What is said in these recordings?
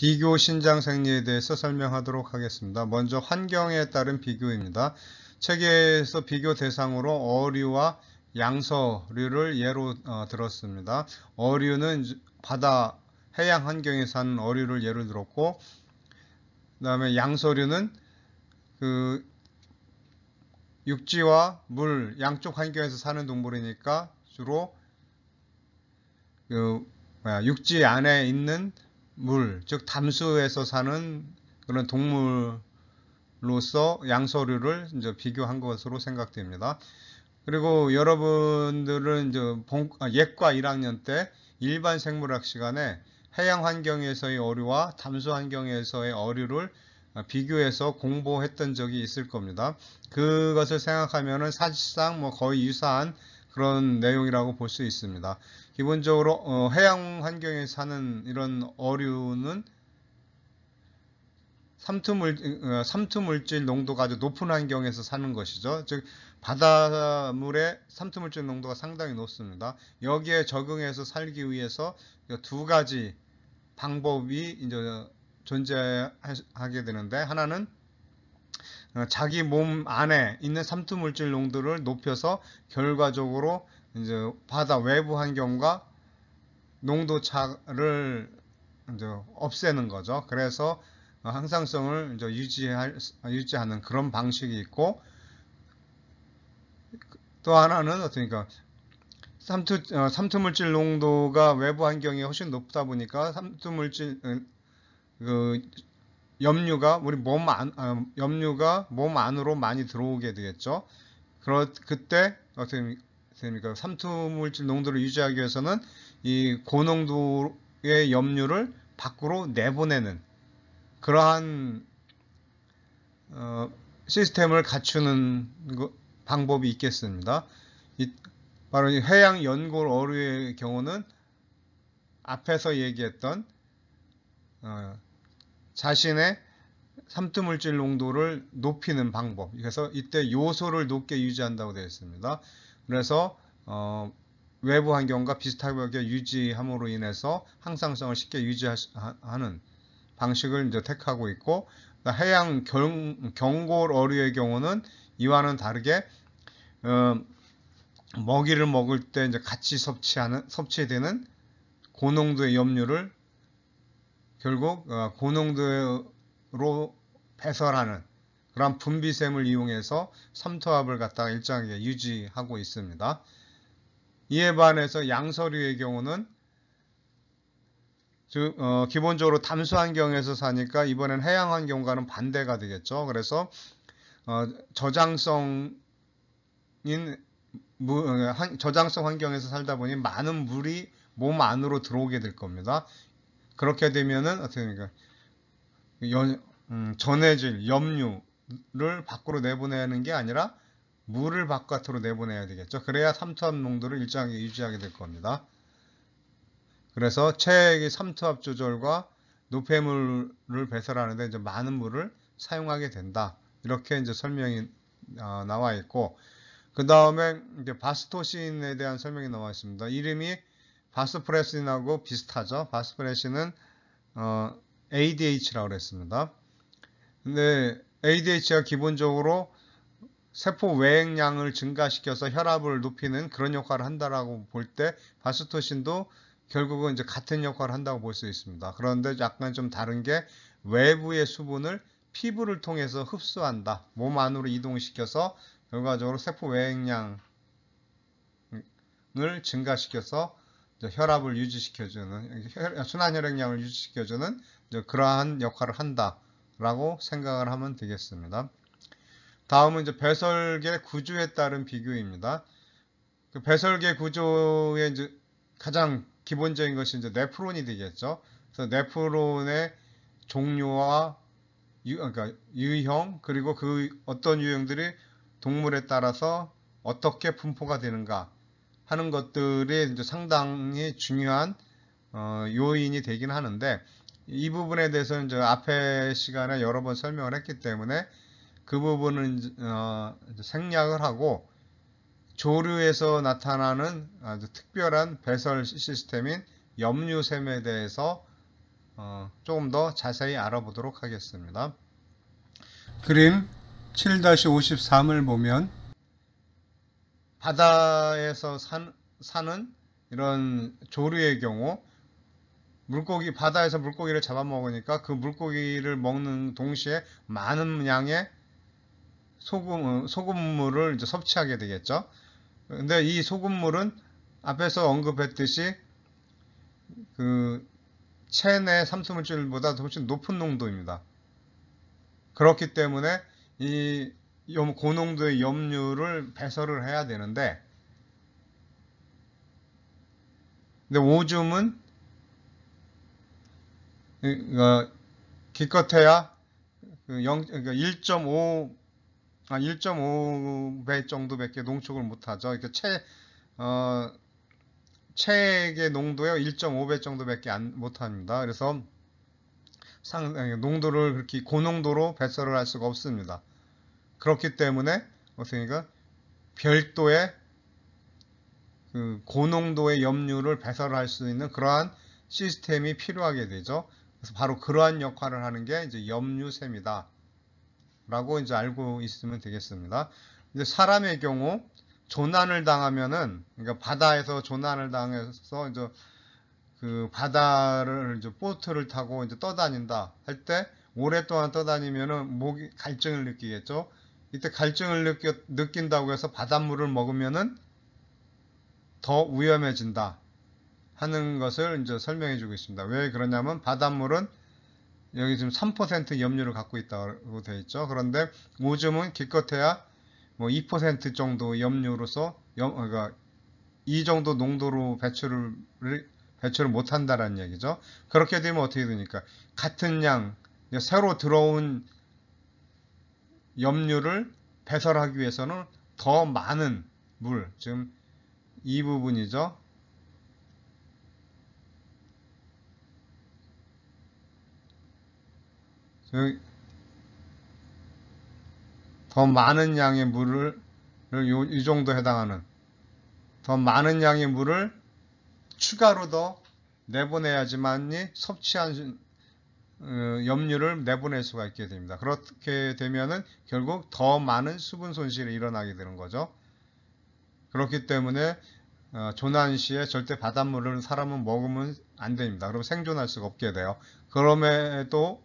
비교 신장 생리에 대해서 설명하도록 하겠습니다. 먼저 환경에 따른 비교입니다. 책에서 비교 대상으로 어류와 양서류를 예로 어, 들었습니다. 어류는 바다 해양 환경에 사는 어류를 예로 들었고 그 다음에 양서류는 그 육지와 물 양쪽 환경에서 사는 동물이니까 주로 그 육지 안에 있는 물, 즉 담수에서 사는 그런 동물로서 양서류를 이제 비교한 것으로 생각됩니다. 그리고 여러분들은 이제 봉, 아, 예과 1학년 때 일반 생물학 시간에 해양 환경에서의 어류와 담수 환경에서의 어류를 비교해서 공부했던 적이 있을 겁니다. 그것을 생각하면 사실상 뭐 거의 유사한 그런 내용이라고 볼 수 있습니다. 기본적으로 어, 해양 환경에 사는 이런 어류는 삼투물, 어, 삼투물질 농도가 아주 높은 환경에서 사는 것이죠. 즉 바닷물의 삼투물질 농도가 상당히 높습니다. 여기에 적응해서 살기 위해서 두 가지 방법이 이제 존재하게 되는데 하나는 어, 자기 몸 안에 있는 삼투물질 농도를 높여서 결과적으로 이제 바다 외부 환경과 농도 차를 이제 없애는 거죠. 그래서 항상성을 이제 유지할, 유지하는 그런 방식이 있고 또 하나는 어떻니 삼투, 어, 삼투물질 농도가 외부 환경이 훨씬 높다 보니까 삼투물질 어, 그 염류가 우리 몸 안, 어, 염류가 몸 안으로 많이 들어오게 되겠죠. 그 그때 어떻게 됩니까? 그러니까 삼투물질 농도를 유지하기 위해서는 이 고농도의 염류를 밖으로 내보내는 그러한 어, 시스템을 갖추는 그 방법이 있겠습니다. 이, 바로 이 해양 연골 어류의 경우는 앞에서 얘기했던 어, 자신의 삼투물질 농도를 높이는 방법 그래서 이때 요소를 높게 유지한다고 되어 있습니다. 그래서 어, 외부 환경과 비슷하게 유지함으로 인해서 항상성을 쉽게 유지하는 방식을 이제 택하고 있고 그러니까 해양 경골 어류의 경우는 이와는 다르게 어, 먹이를 먹을 때 이제 같이 섭취하는 섭취되는 고농도의 염류를 결국 어, 고농도로 배설하는 그런 분비샘을 이용해서 3토압을 갖다가 일정하게 유지하고 있습니다. 이에 반해서 양서류의 경우는 즉, 어, 기본적으로 담수 환경에서 사니까 이번엔 해양 환경과는 반대가 되겠죠. 그래서 어, 저장성인 무, 한, 어, 저장성 환경에서 살다 보니 많은 물이 몸 안으로 들어오게 될 겁니다. 그렇게 되면은 어떻게 됩니까? 연, 음, 전해질, 염류, 물을 밖으로 내보내는 게 아니라 물을 바깥으로 내보내야 되겠죠. 그래야 삼투압 농도를 일정하게 유지하게 될 겁니다. 그래서 체액이 삼투압 조절과 노폐물을 배설하는데 이제 많은 물을 사용하게 된다. 이렇게 이제 설명이 어, 나와 있고 그 다음에 이제 바스토신에 대한 설명이 나와 있습니다. 이름이 바스프레신하고 비슷하죠. 바스프레신은 어, ADH라고 그랬습니다. 근데 ADHD가 기본적으로 세포 외액량을 증가시켜서 혈압을 높이는 그런 역할을 한다라고 볼 때 바스토신도 결국은 이제 같은 역할을 한다고 볼 수 있습니다. 그런데 약간 좀 다른 게 외부의 수분을 피부를 통해서 흡수한다. 몸 안으로 이동시켜서 결과적으로 세포 외액량을 증가시켜서 혈압을 유지시켜주는 순환혈액량을 유지시켜주는 그러한 역할을 한다. 라고 생각을 하면 되겠습니다. 다음은 이제 배설계 구조에 따른 비교입니다. 그 배설계 구조의 이제 가장 기본적인 것이 이제 네프론이 되겠죠. 그래서 네프론의 종류와 유, 그러니까 유형 그리고 그 어떤 유형들이 동물에 따라서 어떻게 분포가 되는가 하는 것들이 이제 상당히 중요한 어, 요인이 되긴 하는데 이 부분에 대해서는 저 앞에 시간에 여러 번 설명을 했기 때문에 그 부분은 어, 생략을 하고 조류에서 나타나는 아주 특별한 배설 시스템인 염류샘에 대해서 어, 조금 더 자세히 알아보도록 하겠습니다. 그림 7-53을 보면 바다에서 산, 사는 이런 조류의 경우 물고기 바다에서 물고기를 잡아먹으니까 그 물고기를 먹는 동시에 많은 양의 소금 어, 소금물을 이제 섭취하게 되겠죠. 근데 이 소금물은 앞에서 언급했듯이 그 체내 삼수물질보다 훨씬 높은 농도입니다. 그렇기 때문에 이 고농도의 그 염류를 배설을 해야 되는데 근데 오줌은 그러니까 기껏해야 1.5, 아, 1.5배 정도밖에 농축을 못하죠. 그러니 채, 어, 체액의 농도에 1.5배 정도밖에 안, 못합니다. 그래서 상, 농도를 그렇게 고농도로 배설을 할 수가 없습니다. 그렇기 때문에 어떻게니까 별도의 그 고농도의 염류를 배설할 수 있는 그러한 시스템이 필요하게 되죠. 그래서 바로 그러한 역할을 하는 게 이제 염류샘이다 라고 이제 알고 있으면 되겠습니다. 이제 사람의 경우 조난을 당하면은 그러니까 바다에서 조난을 당해서 이제 그 바다를 이제 보트를 타고 이제 떠다닌다 할 때 오랫동안 떠다니면은 목이 갈증을 느끼겠죠. 이때 갈증을 느 느낀다고 해서 바닷물을 먹으면은 더 위험해진다. 하는 것을 이제 설명해 주고 있습니다. 왜 그러냐면 바닷물은 여기 지금 3% 염류를 갖고 있다고 되어 있죠. 그런데 오줌은 기껏해야 뭐 2% 정도 염류로서 염, 그러니까 이 정도 농도로 배출을 배출을 못 한다라는 얘기죠. 그렇게 되면 어떻게 되니까 같은 양 새로 들어온 염류를 배설하기 위해서는 더 많은 물, 지금 이 부분이죠. 더 많은 양의 물을 요, 이 정도 해당하는 더 많은 양의 물을 추가로 더 내보내야지만이 섭취한 어, 염류를 내보낼 수가 있게 됩니다. 그렇게 되면은 결국 더 많은 수분 손실이 일어나게 되는 거죠. 그렇기 때문에 어, 조난 시에 절대 바닷물을 사람은 먹으면 안 됩니다. 그럼 생존할 수가 없게 돼요. 그럼에도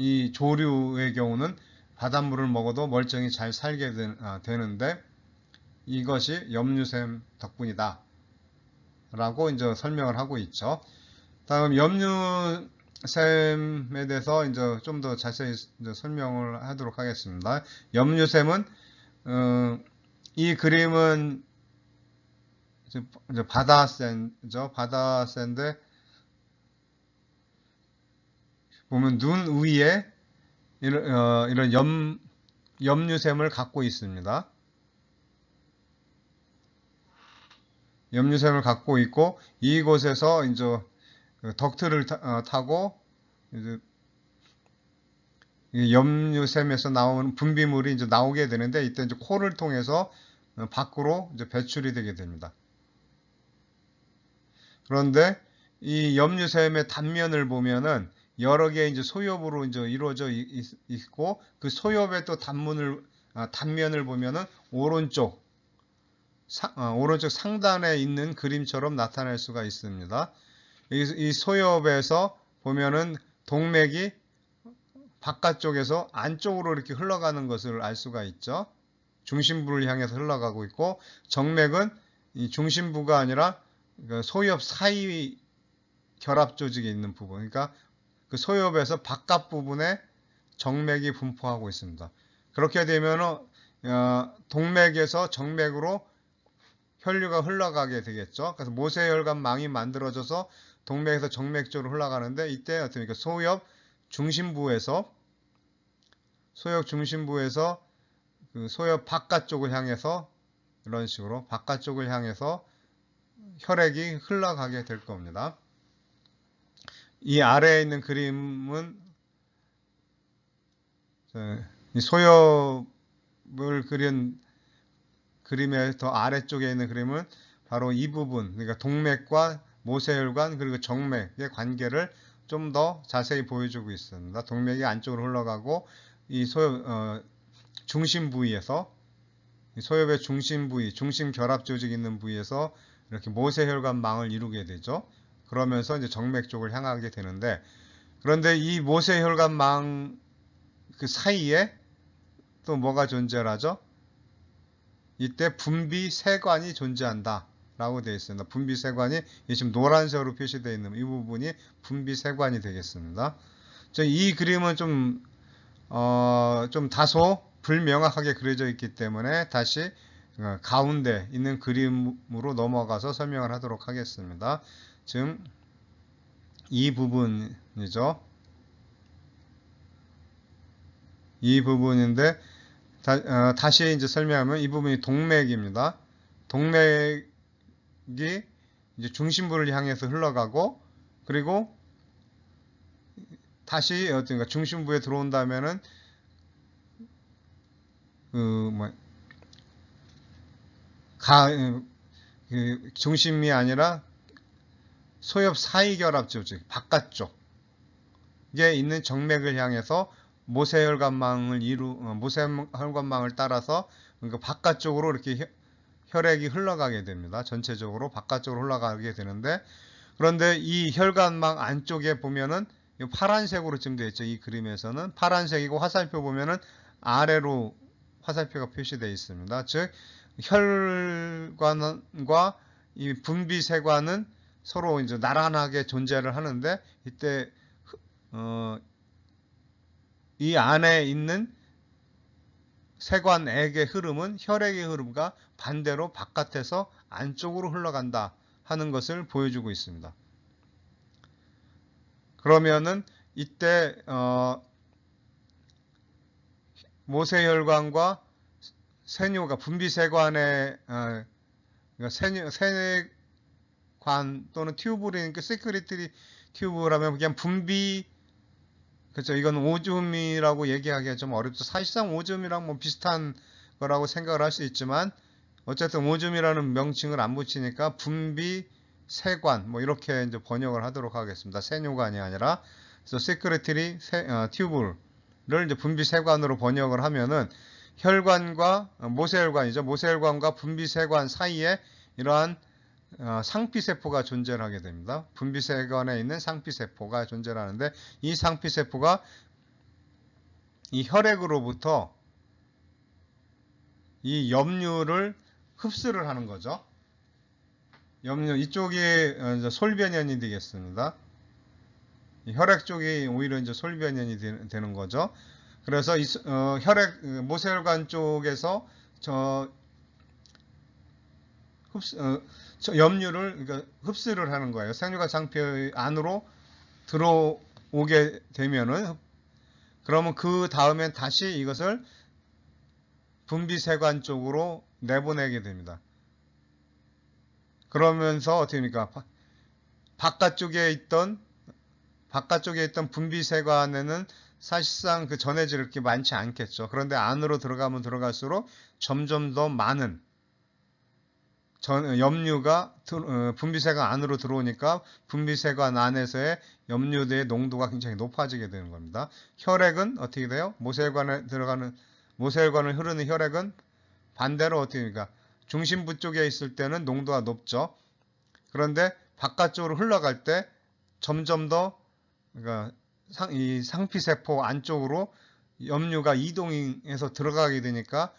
이 조류의 경우는 바닷물을 먹어도 멀쩡히 잘 살게 아, 되는데 이것이 염류샘 덕분이다. 라고 이제 설명을 하고 있죠. 다음 염류샘에 대해서 이제 좀 더 자세히 설명을 하도록 하겠습니다. 염류샘은 음, 이 그림은 바다샌죠. 바다샌데 보면 눈 위에 이런, 어, 이런 염, 염류샘을 갖고 있습니다. 염류샘을 갖고 있고 이곳에서 이제 그 덕트를 타, 어, 고 이제 염류샘에서 나오는 분비물이 이제 나오게 되는데 이때 이제 코를 통해서 어, 밖으로 이제 배출이 되게 됩니다. 그런데 이 염류샘의 단면을 보면은 여러 개의 이제 소엽으로 이제 이루어져 있고 그 소엽의 또 단문을 아, 단면을 보면은 오른쪽 사, 아, 오른쪽 상단에 있는 그림처럼 나타날 수가 있습니다. 이, 이 소엽에서 보면은 동맥이 바깥쪽에서 안쪽으로 이렇게 흘러가는 것을 알 수가 있죠. 중심부를 향해서 흘러가고 있고 정맥은 이 중심부가 아니라 그 소엽 사이 결합 조직에 있는 부분, 그러니까 그 소엽에서 바깥 부분에 정맥이 분포하고 있습니다. 그렇게 되면 어, 동맥에서 정맥으로 혈류가 흘러가게 되겠죠. 그래서 모세혈관망이 만들어져서 동맥에서 정맥 쪽으로 흘러가는데 이때 어떻게 그 소엽 중심부에서 소엽 중심부에서 그 소엽 바깥쪽을 향해서 이런 식으로 바깥쪽을 향해서 혈액이 흘러가게 될 겁니다. 이 아래에 있는 그림은 소엽을 그린 그림의 더 아래쪽에 있는 그림은 바로 이 부분, 그러니까 동맥과 모세혈관 그리고 정맥의 관계를 좀 더 자세히 보여주고 있습니다. 동맥이 안쪽으로 흘러가고 이 소엽 어, 중심 부위에서 소엽의 중심 부위, 중심 결합 조직 있는 부위에서 이렇게 모세혈관망을 이루게 되죠. 그러면서 이제 정맥 쪽을 향하게 되는데 그런데 이 모세 혈관망 그 사이에 또 뭐가 존재하죠? 이때 분비 세관이 존재한다. 라고 되어 있습니다. 분비 세관이 지금 노란색으로 표시되어 있는 이 부분이 분비 세관이 되겠습니다. 이 그림은 좀, 어, 좀 다소 불명확하게 그려져 있기 때문에 다시 어, 가운데 있는 그림으로 넘어가서 설명을 하도록 하겠습니다. 즉, 이 부분이죠. 이 부분인데, 다, 어, 시 이제 설명하면 이 부분이 동맥입니다. 동맥이 이제 중심부를 향해서 흘러가고, 그리고 다시 어떤 그러니까 중심부에 들어온다면은 그뭐 가, 그 중심이 아니라 소엽 사이결합 조직 바깥쪽에 있는 정맥을 향해서 모세혈관망을 이루 어, 모세혈관망을 따라서 그러니까 바깥쪽으로 이렇게 혈액이 흘러가게 됩니다. 전체적으로 바깥쪽으로 흘러가게 되는데 그런데 이 혈관망 안쪽에 보면은 파란색으로 지금 되어 있죠. 이 그림에서는 파란색이고 화살표 보면은 아래로 화살표가 표시되어 있습니다. 즉 혈관과 이 분비세관은 서로 이제 나란하게 존재를 하는데 이때 어, 이 안에 있는 세관액의 흐름은 혈액의 흐름과 반대로 바깥에서 안쪽으로 흘러간다 하는 것을 보여주고 있습니다. 그러면은 이때 어, 모세혈관과 세뇨가 분비세관의 어, 그러니까 세뇨, 세, 반 또는 튜브라니까 시크리트리 튜브라면 그냥 분비 그렇죠. 이건 오줌이라고 얘기하기가 좀 어렵죠. 사실상 오줌이랑 뭐 비슷한 거라고 생각을 할 수 있지만 어쨌든 오줌이라는 명칭을 안 붙이니까 분비 세관 뭐 이렇게 이제 번역을 하도록 하겠습니다. 세뇨관이 아니라 그래서 시크레티리 어, 튜브를 이제 분비 세관으로 번역을 하면은 혈관과 모세혈관이죠. 모세혈관과 분비 세관 사이에 이러한 어, 상피세포가 존재하게 됩니다. 분비세관에 있는 상피세포가 존재하는데 이 상피세포가 이 혈액으로부터 이 염류를 흡수를 하는 거죠. 염류 이쪽이 어, 솔변연이 되겠습니다. 혈액 쪽이 오히려 이제 솔변연이 되는 거죠. 그래서 이, 어, 혈액 그 모세혈관 쪽에서 저 흡수, 어, 염류를 그러니까 흡수를 하는 거예요. 생류가 장표 안으로 들어오게 되면은 그러면 그다음에 다시 이것을 분비세관 쪽으로 내보내게 됩니다. 그러면서 어떻게 됩니까? 바깥쪽에 있던 바깥쪽에 있던 분비세관에는 사실상 그 전해질 이렇게 많지 않겠죠. 그런데 안으로 들어가면 들어갈수록 점점 더 많은 전, 어, 염류가 어, 분비세관 안으로 들어오니까 분비세관 안에서의 염류의 농도가 굉장히 높아지게 되는 겁니다. 혈액은 어떻게 돼요? 모세혈관에 들어가는 모세혈관을 흐르는 혈액은 반대로 어떻게 됩니까? 중심부 쪽에 있을 때는 농도가 높죠. 그런데 바깥쪽으로 흘러갈 때 점점 더 그러니까 상, 이 상피세포 안쪽으로 염류가 이동해서 들어가게 되니까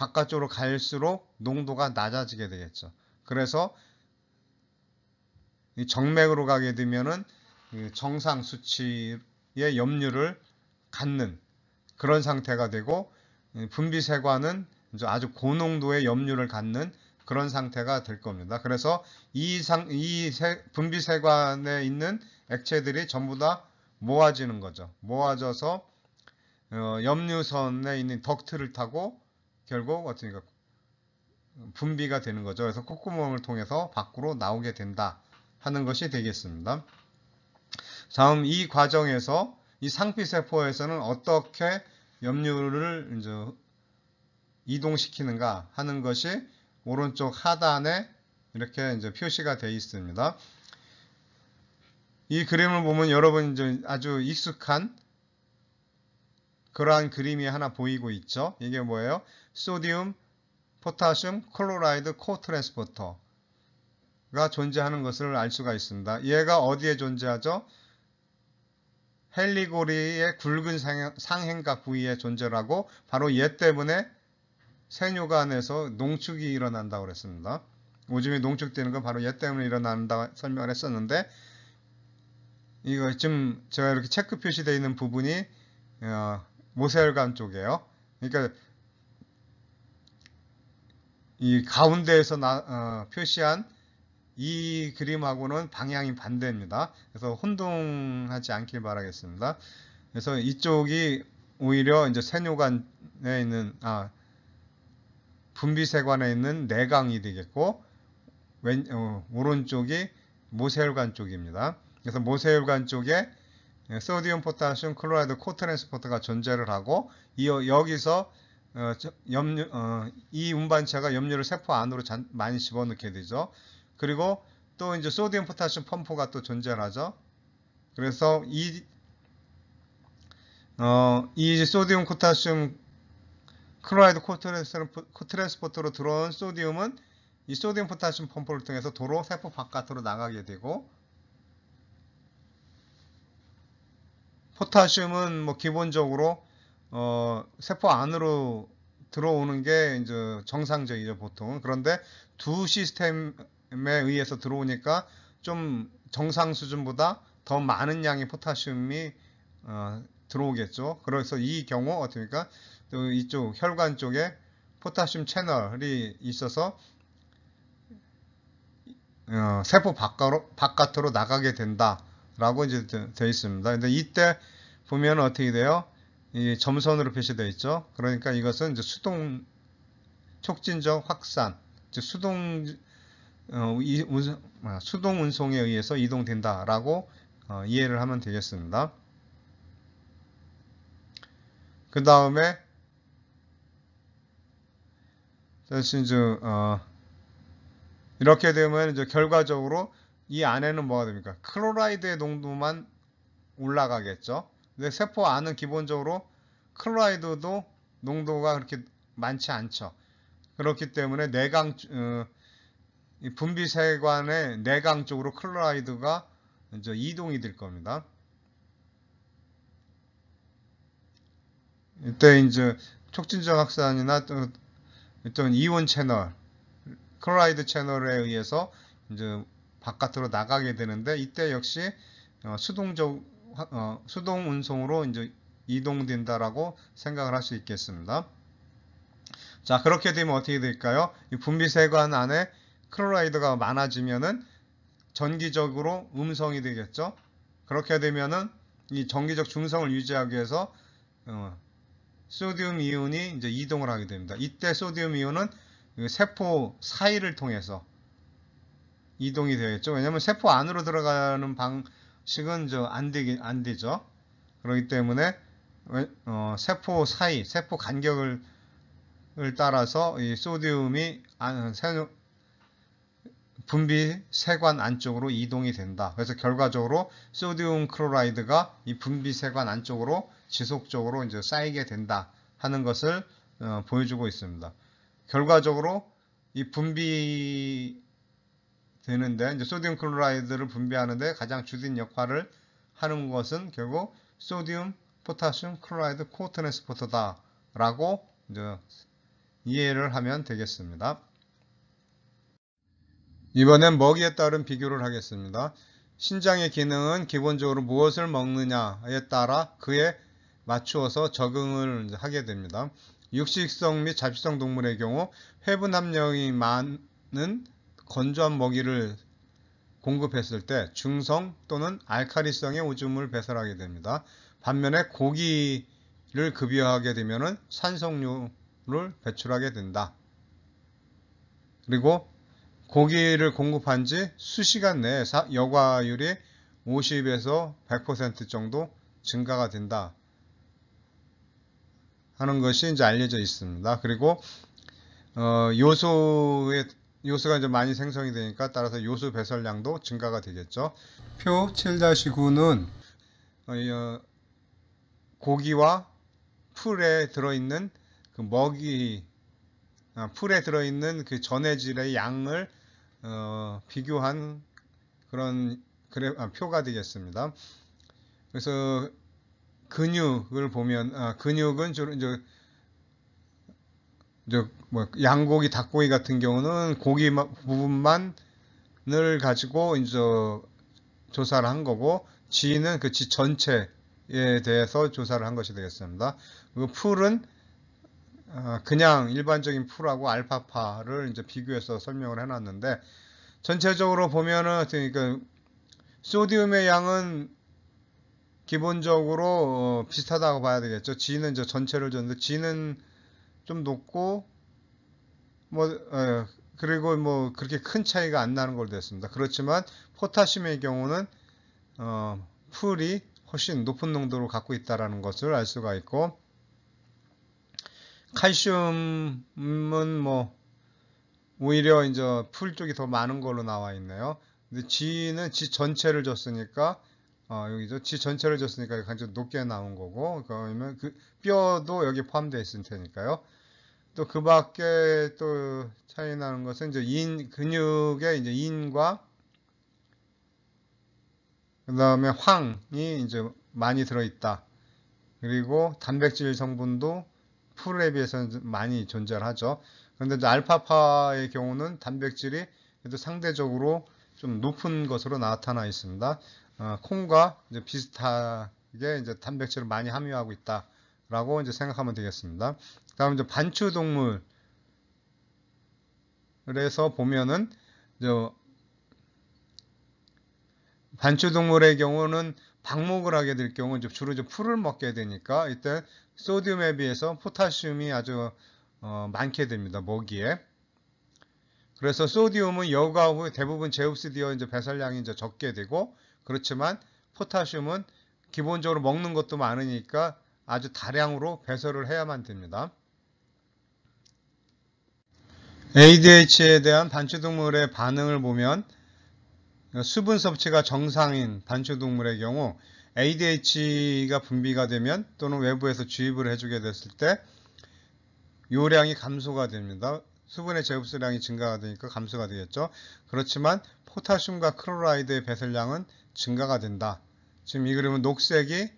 바깥쪽으로 갈수록 농도가 낮아지게 되겠죠. 그래서 정맥으로 가게 되면은 정상 수치의 염류를 갖는 그런 상태가 되고 분비세관은 아주 고농도의 염류를 갖는 그런 상태가 될 겁니다. 그래서 이, 상, 이 세, 분비세관에 있는 액체들이 전부 다 모아지는 거죠. 모아져서 어, 염류선에 있는 덕트를 타고 결국 어찌니까 그러니까 분비가 되는 거죠. 그래서 콧구멍을 통해서 밖으로 나오게 된다 하는 것이 되겠습니다. 다음 이 과정에서 이 상피세포에서는 어떻게 염류를 이제 이동시키는가 하는 것이 오른쪽 하단에 이렇게 이제 표시가 되어 있습니다. 이 그림을 보면 여러분 이제 아주 익숙한 그러한 그림이 하나 보이고 있죠. 이게 뭐예요? 소디움, 포타슘, 클로라이드 코트랜스포터가 존재하는 것을 알 수가 있습니다. 얘가 어디에 존재하죠? 헬리고리의 굵은 상행각 부위에 존재하고 바로 얘 때문에 세뇨관에서 농축이 일어난다고 그랬습니다. 오줌이 농축되는 건 바로 얘 때문에 일어난다 고 설명을 했었는데 이거 지금 제가 이렇게 체크 표시되어 있는 부분이 어, 모세혈관 쪽이에요. 그러니까 이 가운데에서 나, 어, 표시한 이 그림하고는 방향이 반대입니다. 그래서 혼동하지 않길 바라겠습니다. 그래서 이쪽이 오히려 이제 세뇨관에 있는 아 분비세관에 있는 내강이 되겠고 왼, 어, 오른쪽이 모세혈관 쪽입니다. 그래서 모세혈관 쪽에 예, 소디움 포타슘 클로라이드 코트랜스포터가 존재를 하고 이 여기서 어, 염료, 어, 이 운반차가 염료를 세포 안으로 잔, 많이 집어넣게 되죠. 그리고 또 이제 소디움 포타슘 펌프가 또 존재하죠. 그래서 이, 어, 이 소디움 포타슘 크로라이드 코트레스포트로 들어온 소디움은 이 소디움 포타슘 펌프를 통해서 도로 세포 바깥으로 나가게 되고 포타슘은 뭐 기본적으로 어, 세포 안으로 들어오는 게 이제 정상적이죠, 보통. 그런데 두 시스템에 의해서 들어오니까 좀 정상 수준보다 더 많은 양의 포타슘이 어, 들어오겠죠. 그래서 이 경우 어떻게 니까 이쪽 혈관 쪽에 포타슘 채널이 있어서 어, 세포 바깥으로, 바깥으로 나가게 된다라고 이제 돼 있습니다. 근데 이때 보면 어떻게 돼요? 이 점선으로 표시되어 있죠. 그러니까 이것은 이제 수동 촉진적 확산, 즉 수동 어, 이, 운송, 아, 수동 운송에 의해서 이동된다라고 어, 이해를 하면 되겠습니다. 그 다음에 사실 이제 어, 이렇게 되면 이제 결과적으로 이 안에는 뭐가 됩니까? 클로라이드의 농도만 올라가겠죠. 근데 세포 안은 기본적으로 클로라이드도 농도가 그렇게 많지 않죠. 그렇기 때문에 내강 어, 분비세관의 내강 쪽으로 클로라이드가 이제 이동이 될 겁니다. 이때 이제 촉진적 확산이나 어떤 이온 채널, 클로라이드 채널에 의해서 이제 바깥으로 나가게 되는데 이때 역시 어, 수동적 어, 수동 운송으로 이제 이동된다라고 생각을 할 수 있겠습니다. 자 그렇게 되면 어떻게 될까요? 분비세관 안에 클로라이드가 많아지면은 전기적으로 음성이 되겠죠. 그렇게 되면은 이 전기적 중성을 유지하기 위해서 어, 소디움 이온이 이제 이동을 하게 됩니다. 이때 소디움 이온은 그 세포 사이를 통해서 이동이 되겠죠. 왜냐하면 세포 안으로 들어가는 방 식은 저안 되긴 안 되죠. 그렇기 때문에 어, 세포 사이, 세포 간격을 따라서 이 소디움이 분비 세관 안쪽으로 이동이 된다. 그래서 결과적으로 소디움 크로라이드가 이 분비 세관 안쪽으로 지속적으로 이제 쌓이게 된다 하는 것을 어, 보여주고 있습니다. 결과적으로 이 분비 되는데 이제 소디움 클로라이드를 분비하는데 가장 주된 역할을 하는 것은 결국 소디움 포타슘 클로라이드 코트랜스포터다 라고 이 이해를 하면 되겠습니다. 이번엔 먹이에 따른 비교를 하겠습니다. 신장의 기능은 기본적으로 무엇을 먹느냐에 따라 그에 맞추어서 적응을 하게 됩니다. 육식성 및 잡식성 동물의 경우 회분 함량이 많은 건조한 먹이를 공급했을 때 중성 또는 알카리성의 오줌을 배설하게 됩니다. 반면에 고기를 급여하게 되면 산성류를 배출하게 된다. 그리고 고기를 공급한 지 수시간 내에 여과율이 50에서 100% 정도 증가가 된다. 하는 것이 이제 알려져 있습니다. 그리고 어, 요소의 요소가 이제 많이 생성이 되니까 따라서 요소 배설량도 증가가 되겠죠. 표 7-9는 어, 어, 고기와 풀에 들어있는 그 먹이, 아, 풀에 들어있는 그 전해질의 양을 어, 비교한 그런 그래, 아, 표가 되겠습니다. 그래서 근육을 보면 아, 근육은 주로 이제 뭐 양고기, 닭고기 같은 경우는 고기 부분만을 가지고 이제 조사를 한 거고 지는 그 지 전체에 대해서 조사를 한 것이 되겠습니다. 그 풀은 어, 그냥 일반적인 풀하고 알파파를 이제 비교해서 설명을 해놨는데 전체적으로 보면은 그러니까 소디움의 양은 기본적으로 어, 비슷하다고 봐야 되겠죠. 지는저 전체를 줬는데 G는 좀 높고 뭐 에, 예, 그리고 뭐 그렇게 큰 차이가 안 나는 걸로 됐습니다. 그렇지만 포타슘의 경우는 어, 풀이 훨씬 높은 농도를 갖고 있다라는 것을 알 수가 있고 칼슘은 뭐 오히려 이제 풀 쪽이 더 많은 걸로 나와 있네요. 근데 G는 G 전체를 줬으니까 어, 여기죠. 지 전체를 줬으니까 간접 높게 나온 거고, 그러면 그 뼈도 여기 포함되어 있을 테니까요. 또 그 밖에 또 차이 나는 것은 이제 인, 근육의 이제 인과 그 다음에 황이 이제 많이 들어있다. 그리고 단백질 성분도 풀에 비해서는 많이 존재하죠. 그런데 알파파의 경우는 단백질이 그래도 상대적으로 좀 높은 것으로 나타나 있습니다. 아, 콩과 이제 비슷하게 이제 단백질을 많이 함유하고 있다라고 이제 생각하면 되겠습니다. 그다음 이제 반추 동물 그래서 보면은 저 반추 동물의 경우는 방목을 하게 될 경우 이제 주로 이제 풀을 먹게 되니까 이때 소디움에 비해서 포타슘이 아주 어, 많게 됩니다. 먹이에. 그래서 소디움은 여과하고 대부분 제우스디어 이제 배설량이 이제 적게 되고 그렇지만 포타슘은 기본적으로 먹는 것도 많으니까 아주 다량으로 배설을 해야만 됩니다. ADH에 대한 반추동물의 반응을 보면 수분 섭취가 정상인 반추동물의 경우 ADH가 분비가 되면 또는 외부에서 주입을 해주게 됐을 때 요량이 감소가 됩니다. 수분의 제흡수량이 증가가 되니까 감소가 되겠죠. 그렇지만 포타슘과 크로라이드의 배설량은 증가가 된다. 지금 이 그림은 녹색이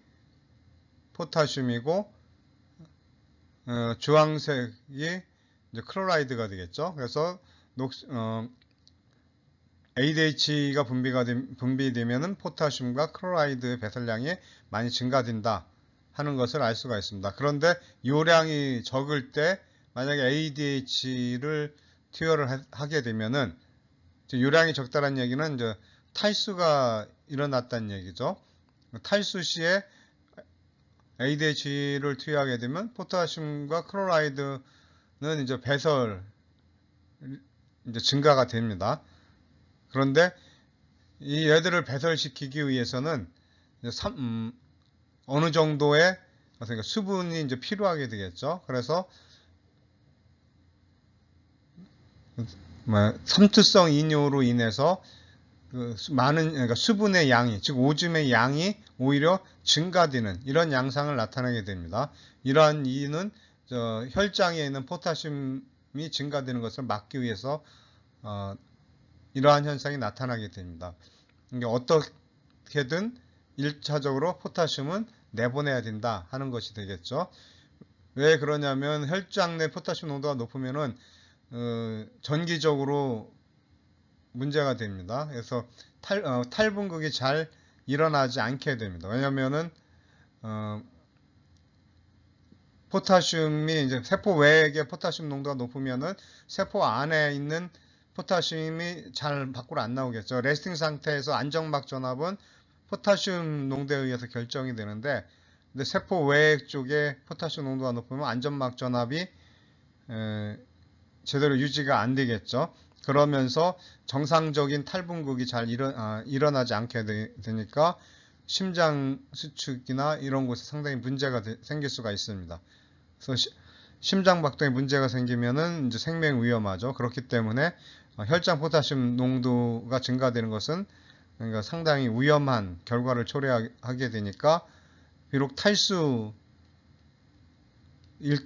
포타슘이고 어, 주황색이 크로라이드가 되겠죠. 그래서 녹, 어, ADH가 분비가 되, 분비되면은 포타슘과 크로라이드의 배설량이 많이 증가된다 하는 것을 알 수가 있습니다. 그런데 요량이 적을 때 만약에 ADH를 투여를 하게 되면은 요량이 적다는 얘기는 이제 탈수가 일어났다는 얘기죠. 탈수 시에 ADH를 투여하게 되면 포타슘과 크로라이드는 이제 배설 이제 증가가 됩니다. 그런데 이애들을 배설시키기 위해서는 삼, 음, 어느 정도의 그러니까 수분이 이제 필요하게 되겠죠. 그래서 삼투성 뭐, 이뇨로 인해서 그 많은 그러니까 수분의 양이 즉 오줌의 양이 오히려 증가되는 이런 양상을 나타내게 됩니다. 이러한 이유는 혈장에 있는 포타슘이 증가되는 것을 막기 위해서 어, 이러한 현상이 나타나게 됩니다. 그러 그러니까 어떻게든 1차적으로 포타슘은 내보내야 된다 하는 것이 되겠죠. 왜 그러냐면 혈장 내 포타슘 농도가 높으면은 어, 전기적으로 문제가 됩니다. 그래서 탈, 어, 탈분극이 잘 일어나지 않게 됩니다. 왜냐면은 어, 포타슘이 이제 세포 외에 포타슘 농도가 높으면은 세포 안에 있는 포타슘이 잘 밖으로 안 나오겠죠. 레스팅 상태에서 안정막 전압은 포타슘 농도에 의해서 결정이 되는데 근데 세포 외액 쪽에 포타슘 농도가 높으면 안전막 전압이 에, 제대로 유지가 안 되겠죠. 그러면서 정상적인 탈분극이 잘 일어, 아, 일어나지 않게 되, 니까 심장 수축이나 이런 곳에 상당히 문제가 되, 생길 수가 있습니다. 그래서 시, 심장박동에 문제가 생기면은 이제 생명 위험하죠. 그렇기 때문에 어, 혈장 포타슘 농도가 증가되는 것은 그러니까 상당히 위험한 결과를 초래하게 되니까 비록 탈수일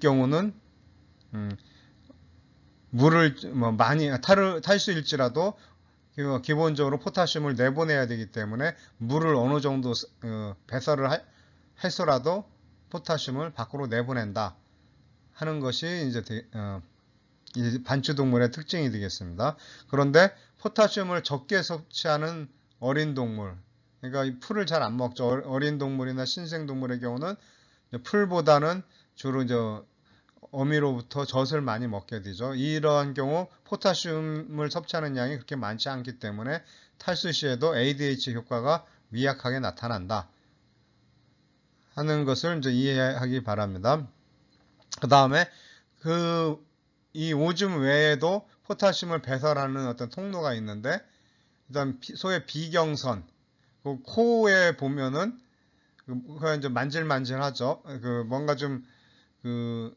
경우는 음, 물을 뭐 많이 탈 탈수일지라도 그 기본적으로 포타슘을 내보내야 되기 때문에 물을 어느 정도 어, 배설을 해서라도 포타슘을 밖으로 내보낸다 하는 것이 이제 어, 반추동물의 특징이 되겠습니다. 그런데 포타슘을 적게 섭취하는 어린 동물, 그러니까 풀을 잘 안 먹죠. 어린 동물이나 신생 동물의 경우는 풀보다는 주로 저 어미로부터 젖을 많이 먹게 되죠. 이러한 경우 포타슘을 섭취하는 양이 그렇게 많지 않기 때문에 탈수 시에도 ADH 효과가 미약하게 나타난다. 하는 것을 이제 이해하기 바랍니다. 그 다음에 그 이 오줌 외에도 포타슘을 배설하는 어떤 통로가 있는데 일단 소의 비경선 그 코에 보면은 그 이제 만질만질하죠. 그 뭔가 좀그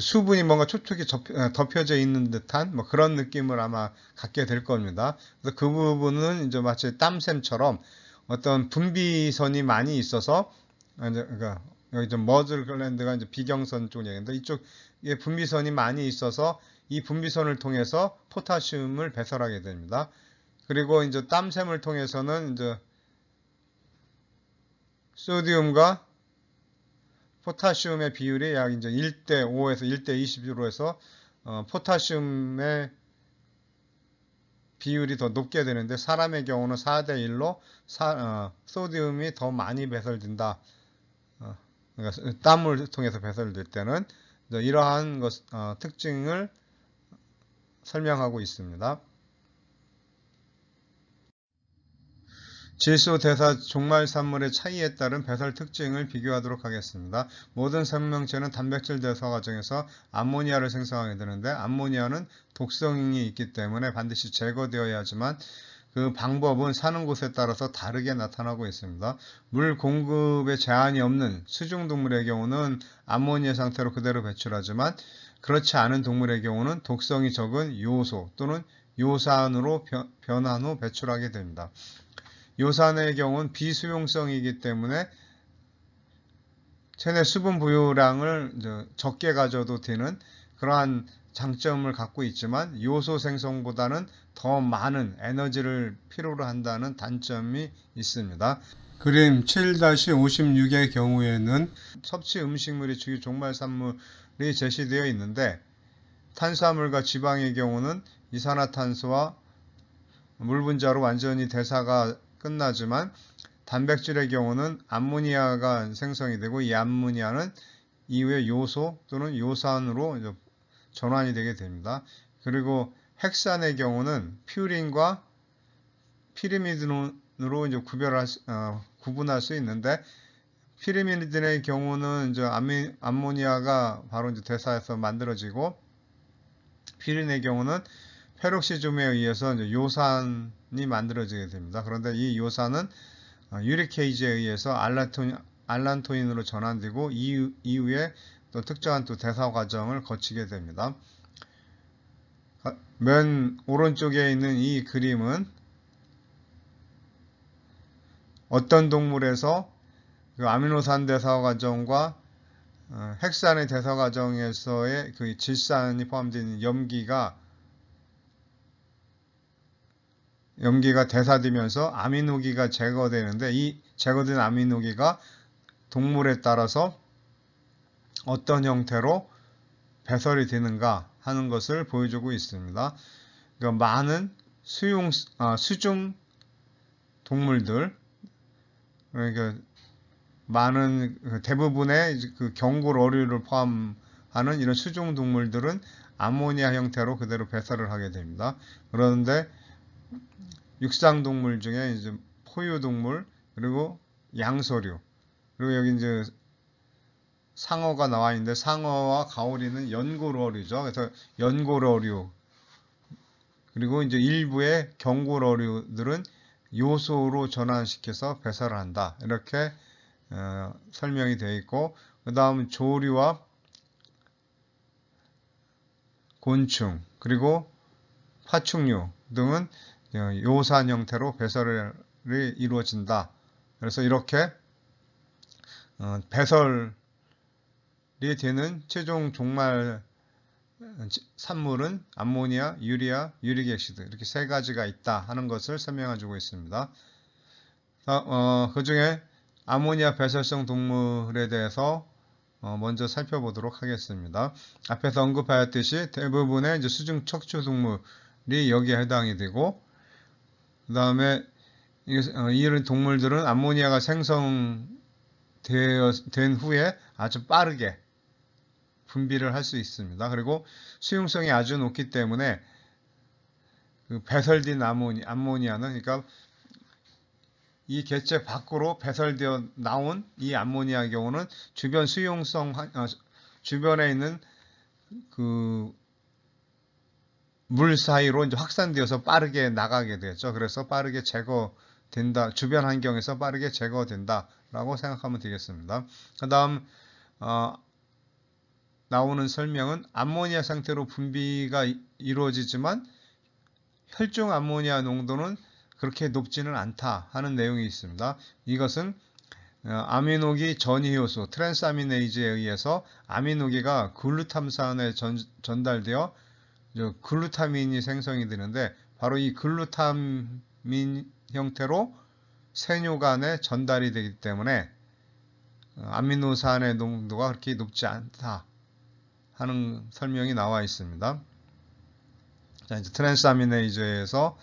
수분이 뭔가 촉촉히 어, 덮여져 있는 듯한 뭐 그런 느낌을 아마 갖게 될 겁니다. 그래서 그 부분은 이제 마치 땀샘처럼 어떤 분비선이 많이 있어서 어, 이제 그러니까 여기 좀 머즐 글랜드가 이제 비경선 쪽얘기데 이쪽에 분비선이 많이 있어서 이 분비선을 통해서 포타슘을 배설하게 됩니다. 그리고 이제 땀샘을 통해서는 이제 소디움과 포타시움의 비율이 약 이제 1대 5에서 1대 20으로 해서 어, 포타시움의 비율이 더 높게 되는데 사람의 경우는 4대 1로 사, 어, 소디움이 더 많이 배설된다. 어, 그러니까 땀을 통해서 배설될 때는 이러한 것, 어, 특징을 설명하고 있습니다. 질소, 대사, 종말 산물의 차이에 따른 배설 특징을 비교하도록 하겠습니다. 모든 생명체는 단백질 대사 과정에서 암모니아를 생성하게 되는데 암모니아는 독성이 있기 때문에 반드시 제거되어야 하지만 그 방법은 사는 곳에 따라서 다르게 나타나고 있습니다. 물 공급에 제한이 없는 수중 동물의 경우는 암모니아 상태로 그대로 배출하지만 그렇지 않은 동물의 경우는 독성이 적은 요소 또는 요산으로 변, 환후 배출하게 됩니다. 요산의 경우는 비수용성이기 때문에 체내 수분 부유량을 적게 가져도 되는 그러한 장점을 갖고 있지만 요소 생성보다는 더 많은 에너지를 필요로 한다는 단점이 있습니다. 그림 7-56의 경우에는 섭취 음식물이 주요 종말산물이 제시되어 있는데 탄수화물과 지방의 경우는 이산화탄소와 물 분자로 완전히 대사가 끝나지만 단백질의 경우는 암모니아가 생성이 되고 이 암모니아는 이후에 요소 또는 요산으로 전환이 되게 됩니다. 그리고 핵산의 경우는 퓨린과 피리미드론으로 이제 구별할 수, 어, 구분할 수 있는데 피리미드의 경우는 이제 암미, 암모니아가 바로 이제 대사에서 만들어지고 피린의 경우는 페록시즘에 의해서 요산 요산이 만들어지게 됩니다. 그런데 이 요산은 어, 유리케이지에 의해서 알란토인, 알란토인으로 전환되고 이후, 이후에 또 특정한 또 대사 과정을 거치게 됩니다. 어, 맨 오른쪽에 있는 이 그림은 어떤 동물에서 그 아미노산 대사 과정과 어, 핵산의 대사 과정에서의 그 질산이 포함된 염기가 염기가 대사되면서 아미노기가 제거되는데 이 제거된 아미노기가 동물에 따라서 어떤 형태로 배설이 되는가 하는 것을 보여주고 있습니다. 그러니까 많은 수용, 아, 수중 동물들, 그러니까 많은 그 대부분의 그 경골 어류를 포함하는 이런 수중 동물들은 아모니아 형태로 그대로 배설을 하게 됩니다. 그런데 육상 동물 중에 이제 포유 동물 그리고 양서류 그리고 여기 이제 상어가 나와 있는데 상어와 가오리는 연골어류죠. 그래서 연골어류 그리고 이제 일부의 경골어류들은 요소로 전환시켜서 배설을 한다. 이렇게 어, 설명이 되어 있고 그 다음 조류와 곤충 그리고 파충류 등은 어, 요산 형태로 배설이 이루어진다. 그래서 이렇게 어, 배설이 되는 최종 종말 어, 산물은 암모니아, 유리아, 유리액시드 이렇게 세 가지가 있다 하는 것을 설명해주고 있습니다. 그 중에 암모니아 배설성 동물에 대해서 먼저 살펴보도록 하겠습니다. 앞에서 언급하였듯이 대부분의 수중 척추 동물이 여기에 해당이 되고 그 다음에 이런 어, 동물들은 암모니아가 생성된 후에 아주 빠르게 분비를 할 수 있습니다. 그리고 수용성이 아주 높기 때문에 그 배설된 암모니, 암모니아는 그러니까 이 개체 밖으로 배설되어 나온 이 암모니아의 경우는 주변 수용성 어, 주변에 있는 그물 사이로 이제 확산되어서 빠르게 나가게 되죠. 그래서 빠르게 제거된다. 주변 환경에서 빠르게 제거된다라고 생각하면 되겠습니다. 그다음 어, 나오는 설명은 암모니아 상태로 분비가 이루어지지만 혈중 암모니아 농도는 그렇게 높지는 않다 하는 내용이 있습니다. 이것은 어, 아미노기 전이효소 트랜스아미네이즈에 의해서 아미노기가 글루탐산에 전, 전달되어 글루타민이 생성이 되는데 바로 이 글루타민 형태로 세뇨간에 전달이 되기 때문에 어, 아미노산의 농도가 그렇게 높지 않다 하는 설명이 나와 있습니다. 자, 이제 트랜스아미네이저에서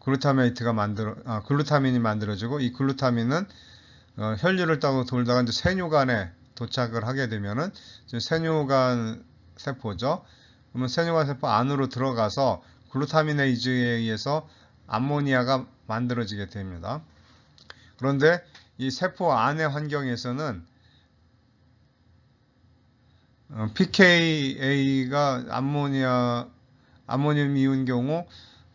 글루타메이트가 만들어 아, 글루타민이 만들어지고 이 글루타민은 어, 혈류를 따고 돌다가 이제 세뇨간에 도착을 하게 되면은 세뇨간 세포죠. 그러면 세뇨과세포 안으로 들어가서 글루타미네이즈에 의해서 암모니아가 만들어지게 됩니다. 그런데 이 세포 안의 환경에서는 pKa가 어, 암모니아 암모늄 이온 경우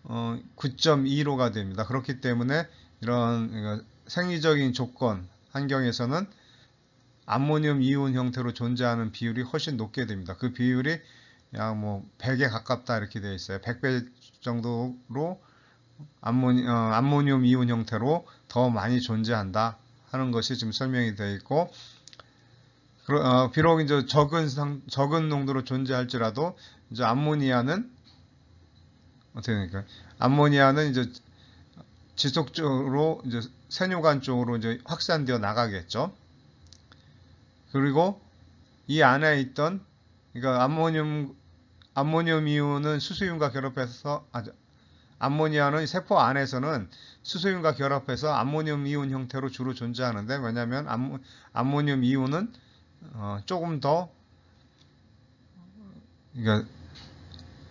9.25가 어, 됩니다. 그렇기 때문에 이런 그러니까 생리적인 조건 환경에서는 암모늄 이온 형태로 존재하는 비율이 훨씬 높게 됩니다. 그 비율이 약뭐 100에 가깝다 이렇게 되어 있어요. 100배 정도로 암모니, 어, 암모늄 이온 형태로 더 많이 존재한다 하는 것이 지금 설명이 되어 있고 어, 비록 이제 적은 상, 적은 농도로 존재할지라도 이제 암모니아는 어떻게 되니까 암모니아는 이제 지속적으로 이제 세뇨관 쪽으로 이제 확산되어 나가겠죠. 그리고 이 안에 있던 그러니까 암모늄 암모늄 이온은 수소이온과 결합해서 아, 암모니아는 세포 안에서는 수소이온과 결합해서 암모니엄 이온 형태로 주로 존재하는데 왜냐하면 암, 암모니엄 이온은 어, 조금 더 그러니까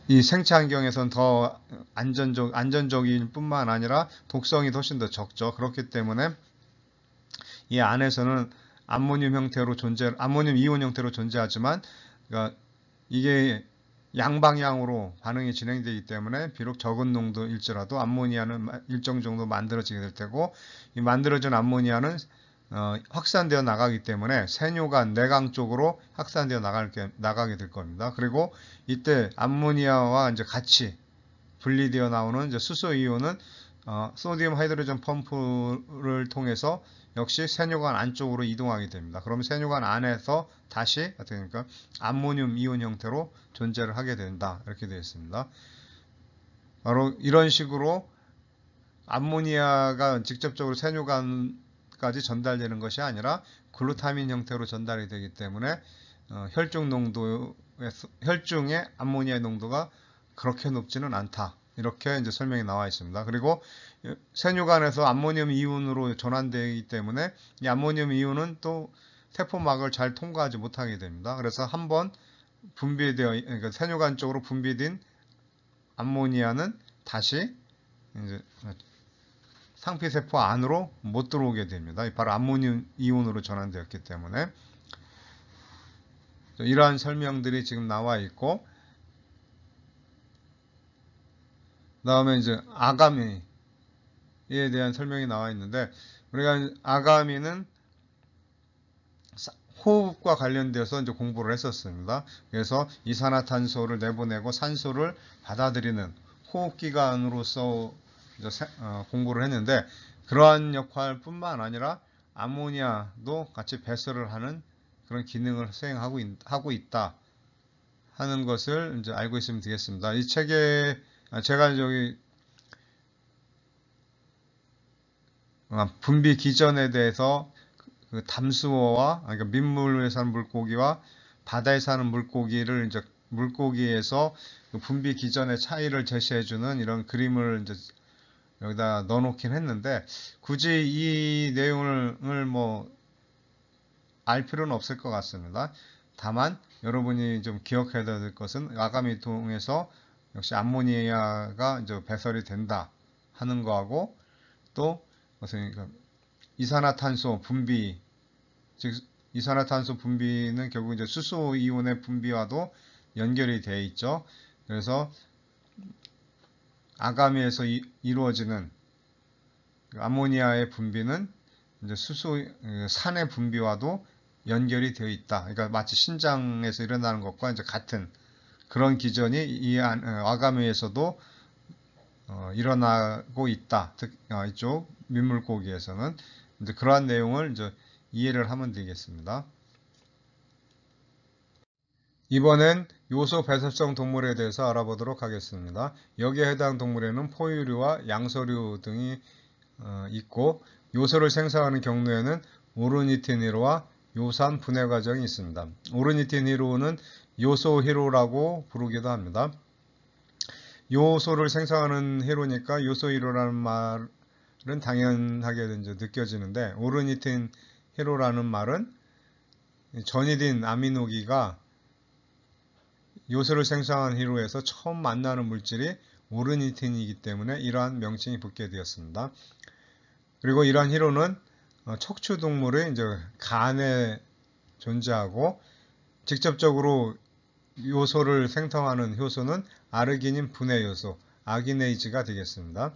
이 생체 환경에서는더 안전적 안전적인 뿐만 아니라 독성이 훨씬 더 적죠. 그렇기 때문에 이 안에서는 암모늄 형태로 존재 암모늄 이온 형태로 존재하지만 그러니까 이게 양방향으로 반응이 진행되기 때문에 비록 적은 농도일지라도 암모니아는 일정 정도 만들어지게 될 테고 이 만들어진 암모니아는 어, 확산되어 나가기 때문에 세뇨가 내강 쪽으로 확산되어 나가게, 나가게 될 겁니다. 그리고 이때 암모니아와 이제 같이 분리되어 나오는 이제 수소 이온은 어, 소디움 하이드로젠 펌프를 통해서 역시 세뇨관 안쪽으로 이동하게 됩니다. 그럼 세뇨관 안에서 다시 어떻게 니까 암모늄 이온 형태로 존재를 하게 된다. 이렇게 되어 있습니다. 바로 이런 식으로 암모니아가 직접적으로 세뇨관까지 전달되는 것이 아니라 글루타민 형태로 전달이 되기 때문에 어, 혈중 농도의 혈중의 암모니아 농도가 그렇게 높지는 않다. 이렇게 이제 설명이 나와 있습니다. 그리고 세뇨관에서 암모늄 이온으로 전환되기 때문에 이 암모늄 이온은 또 세포막을 잘 통과하지 못하게 됩니다. 그래서 한번 분비되어 그러니까 세뇨관 쪽으로 분비된 암모니아는 다시 이제 상피세포 안으로 못 들어오게 됩니다. 바로 암모늄 이온으로 전환되었기 때문에 이러한 설명들이 지금 나와 있고 다음에 이제 아가미에 대한 설명이 나와 있는데 우리가 아가미는 호흡과 관련되어서 이제 공부를 했었습니다. 그래서 이산화탄소를 내보내고 산소를 받아들이는 호흡기관으로서 어, 공부를 했는데 그러한 역할뿐만 아니라 아모니아도 같이 배설을 하는 그런 기능을 수행하고 있, 하고 있다 하는 것을 이제 알고 있으면 되겠습니다. 이 책에 아, 제가 저기 아, 분비 기전에 대해서 그 담수어와 아, 그러니까 민물에 사는 물고기와 바다에 사는 물고기를 이제 물고기에서 그 분비 기전의 차이를 제시해주는 이런 그림을 이제 여기다 넣어놓긴 했는데 굳이 이 내용을 뭐 알 필요는 없을 것 같습니다. 다만 여러분이 좀 기억해야 될 것은 아가미 통해서 역시 암모니아가 이제 배설이 된다 하는 거하고 또 무슨 그 이산화탄소 분비 즉 이산화탄소 분비는 결국 이제 수소 이온의 분비와도 연결이 되어 있죠. 그래서 아가미에서 이, 루어지는 그 암모니아의 분비는 이제 수소 그 산의 분비와도 연결이 되어 있다. 그러니까 마치 신장에서 일어나는 것과 이제 같은 그런 기전이 이 와가미에서도 어, 어, 일어나고 있다. 특, 어, 이쪽 민물고기에서는 이제 그러한 내용을 이제 이해를 하면 되겠습니다. 이번엔 요소 배섭성 동물에 대해서 알아보도록 하겠습니다. 여기에 해당 동물에는 포유류와 양서류 등이 어, 있고 요소를 생성하는 경로에는 오르니티니로와 요산 분해 과정이 있습니다. 오르니티니로는 요소 회로라고 부르기도 합니다. 요소를 생성하는 회로니까 요소 회로라는 말은 당연하게 느껴지는데 오르니틴 회로라는 말은 전이딘 아미노기가 요소를 생성한 회로에서 처음 만나는 물질이 오르니틴이기 때문에 이러한 명칭이 붙게 되었습니다. 그리고 이러한 회로는 어, 척추 동물의 이제 간에 존재하고 직접적으로 요소를 생성하는 효소는 아르기닌 분해 요소, 아기네이즈가 되겠습니다.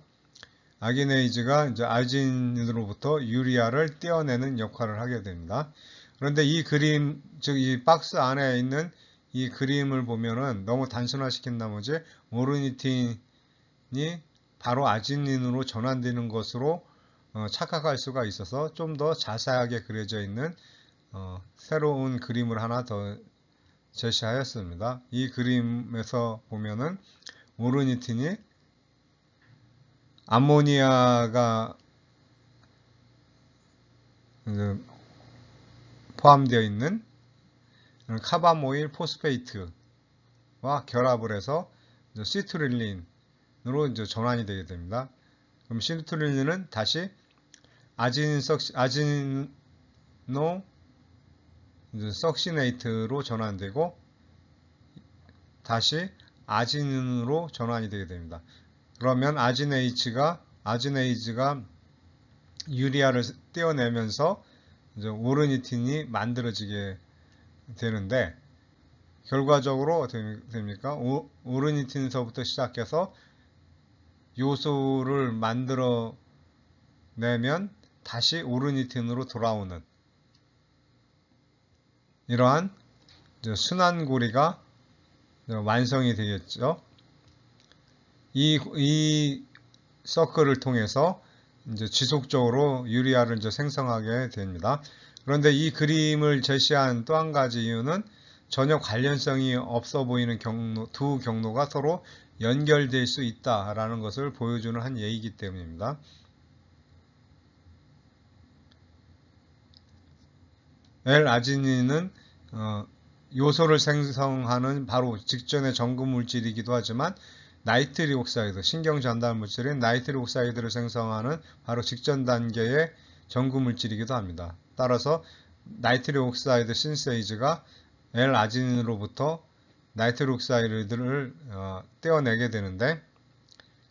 아기네이즈가 이제 알진으로부터 유리아를 떼어내는 역할을 하게 됩니다. 그런데 이 그림, 즉 이 박스 안에 있는 이 그림을 보면은 너무 단순화시킨 나머지 모르니틴이 바로 아지닌으로 전환되는 것으로 어, 착각할 수가 있어서 좀 더 자세하게 그려져 있는 어, 새로운 그림을 하나 더 제시하였습니다. 이 그림에서 보면은 오르니틴이 암모니아가 포함되어 있는 카바모일 포스페이트와 결합을 해서 시트릴린으로 이제 전환이 되게 됩니다. 그럼 시트릴린은 다시 아진석 아진노 이제 석시네이트로 전환되고 다시 아지닌으로 전환이 되게 됩니다. 그러면 아지네이츠가 아지네이즈가 유리아를 떼어내면서 이제 오르니틴이 만들어지게 되는데 결과적으로 어떻게 됩니까? 오, 오르니틴서부터 시작해서 요소를 만들어 내면 다시 오르니틴으로 돌아오는 이러한 순환고리가 완성이 되겠죠. 이, 이 서클을 통해서 이제 지속적으로 유리알을 이제 생성하게 됩니다. 그런데 이 그림을 제시한 또 한 가지 이유는 전혀 관련성이 없어 보이는 경로, 두 경로가 서로 연결될 수 있다라는 것을 보여주는 한 예이기 때문입니다. 엘아지닌은 어, 요소를 생성하는 바로 직전의 전구 물질이기도 하지만 나이트리 옥사이드, 신경 전달 물질인 나이트리 옥사이드를 생성하는 바로 직전 단계의 전구 물질이기도 합니다. 따라서 나이트리 옥사이드 신세이즈가 엘아지닌으로부터 나이트리 옥사이드를 어, 떼어내게 되는데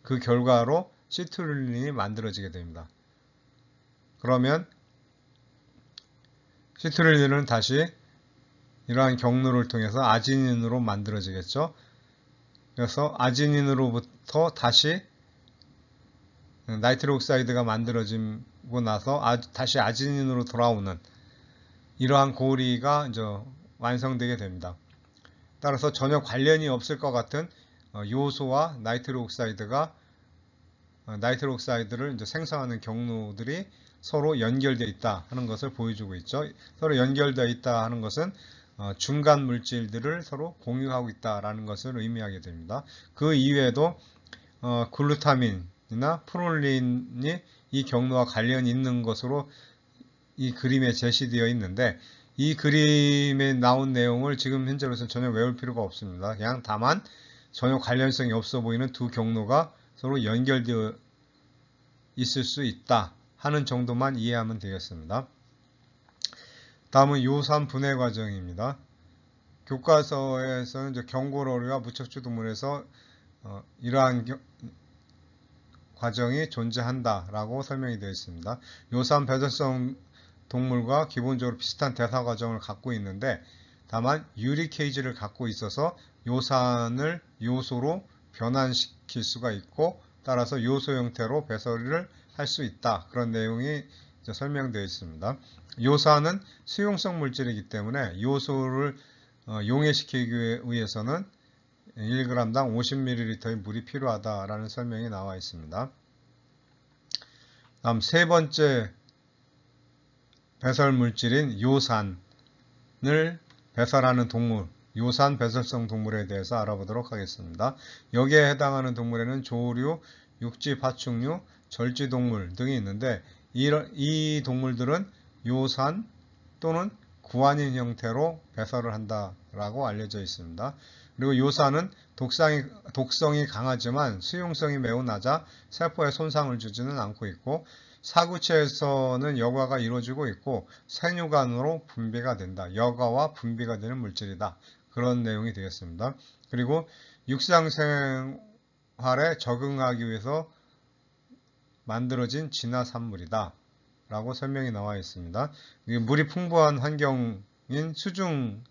그 결과로 시트룰린이 만들어지게 됩니다. 그러면 시트를린은 다시 이러한 경로를 통해서 아지닌으로 만들어지겠죠. 그래서 아지닌으로부터 다시 나이트로 옥사이드가 만들어지고 나서 아, 다시 아지닌으로 돌아오는 이러한 고리가 이제 완성되게 됩니다. 따라서 전혀 관련이 없을 것 같은 어, 요소와 나이트로 옥사이드가 어, 나이트로 옥사이드를 생성하는 경로들이 서로 연결되어 있다 하는 것을 보여주고 있죠. 서로 연결되어 있다 하는 것은 어, 중간 물질들을 서로 공유하고 있다라는 것을 의미하게 됩니다. 그 이외에도 어, 글루타민이나 프롤린이 이 경로와 관련 있는 것으로 이 그림에 제시되어 있는데 이 그림에 나온 내용을 지금 현재로서 전혀 외울 필요가 없습니다. 그냥 다만 전혀 관련성이 없어 보이는 두 경로가 서로 연결되어 있을 수 있다 하는 정도만 이해하면 되겠습니다. 다음은 요산 분해 과정입니다. 교과서에서는 이제 경고로리와 무척추동물에서 어, 이러한 겨, 과정이 존재한다라고 설명이 되어 있습니다. 요산 배설성 동물과 기본적으로 비슷한 대사 과정을 갖고 있는데 다만 유리 케이지를 갖고 있어서 요산을 요소로 변환시킬 수가 있고 따라서 요소 형태로 배설을 할수 있다. 그런 내용이 설명되어 있습니다. 요사는 수용성 물질이기 때문에 요소를 어, 용해시키기 위해서는 1g당 50ml의 물이 필요하다라는 설명이 나와 있습니다. 다음 세 번째 배설 물질인 요산을 배설하는 동물, 요산 배설성 동물에 대해서 알아보도록 하겠습니다. 여기에 해당하는 동물에는 조류, 육지 파충류, 절지동물 등이 있는데 이이 동물들은 요산 또는 구안인 형태로 배설을 한다라고 알려져 있습니다. 그리고 요산은 독성이, 독성이 강하지만 수용성이 매우 낮아 세포에 손상을 주지는 않고 있고 사구체에서는 여과가 이루어지고 있고 생유관으로 분비가 된다. 여과와 분비가 되는 물질이다. 그런 내용이 되겠습니다. 그리고 육상생활에 적응하기 위해서 만들어진 진화산물이다. 라고 설명이 나와 있습니다. 물이 풍부한 환경인 수중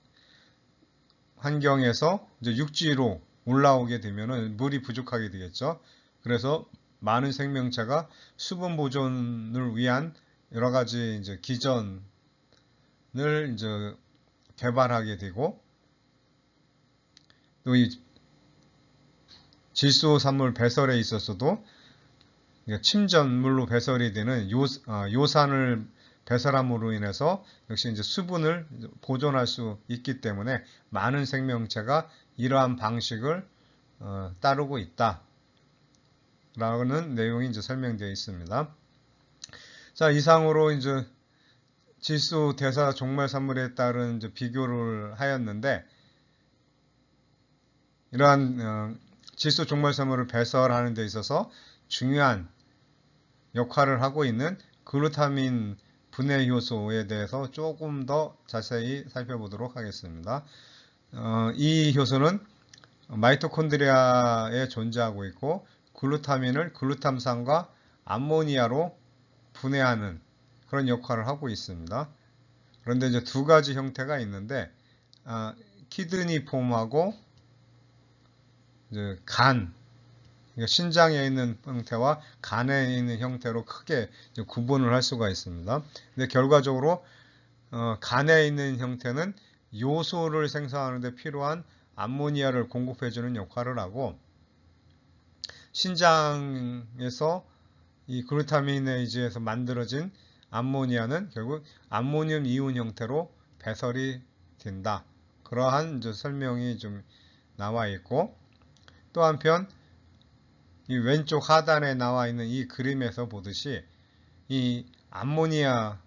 환경에서 육지로 올라오게 되면 물이 부족하게 되겠죠. 그래서 많은 생명체가 수분 보존을 위한 여러 가지 이제 기전을 이제 개발하게 되고 또 이 질소 산물 배설에 있어서도 그러니까 침전물로 배설이 되는 요, 어, 요산을 배설함으로 인해서 역시 이제 수분을 보존할 수 있기 때문에 많은 생명체가 이러한 방식을 어, 따르고 있다. 라는 내용이 이제 설명되어 있습니다. 자, 이상으로 이제 질소 대사 종말 산물에 따른 이제 비교를 하였는데 이러한 어, 질소 종말 산물을 배설하는 데 있어서 중요한 역할을 하고 있는 글루타민 분해 효소에 대해서 조금 더 자세히 살펴보도록 하겠습니다. 어, 이 효소는 마이토콘드리아에 존재하고 있고 글루타민을 글루탐산과 암모니아로 분해하는 그런 역할을 하고 있습니다. 그런데 이제 두 가지 형태가 있는데 아, 키드니 폼하고 간 그러니까 신장에 있는 형태와 간에 있는 형태로 크게 구분을 할 수가 있습니다. 근데 결과적으로 어, 간에 있는 형태는 요소를 생성하는 데 필요한 암모니아를 공급해 주는 역할을 하고 신장에서 이 글루타민에이즈에서 만들어진 암모니아는 결국 암모늄 이온 형태로 배설이 된다. 그러한 설명이 좀 나와 있고 또 한편 이 왼쪽 하단에 나와 있는 이 그림에서 보듯이 이 암모니아만이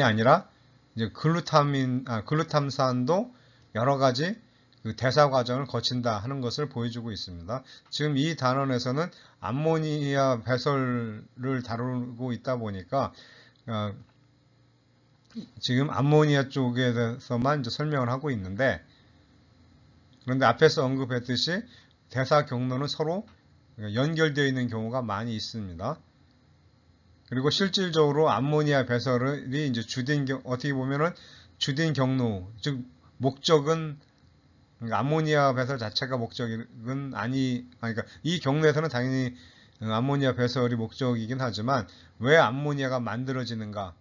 아니라 이제 글루타민 아, 글루탐산도 여러 가지 그 대사 과정을 거친다 하는 것을 보여주고 있습니다. 지금 이 단원에서는 암모니아 배설을 다루고 있다 보니까 어, 지금 암모니아 쪽에 대해서만 설명을 하고 있는데 그런데 앞에서 언급했듯이 대사 경로는 서로 연결되어 있는 경우가 많이 있습니다. 그리고 실질적으로 암모니아 배설이 이제 주된 어떻게 보면은 주된 경로 즉 목적은 그러니까 암모니아 배설 자체가 목적은 아니 아니 그러니까 이 경로에서는 당연히 어, 암모니아 배설이 목적이긴 하지만 왜 암모니아가 만들어지는가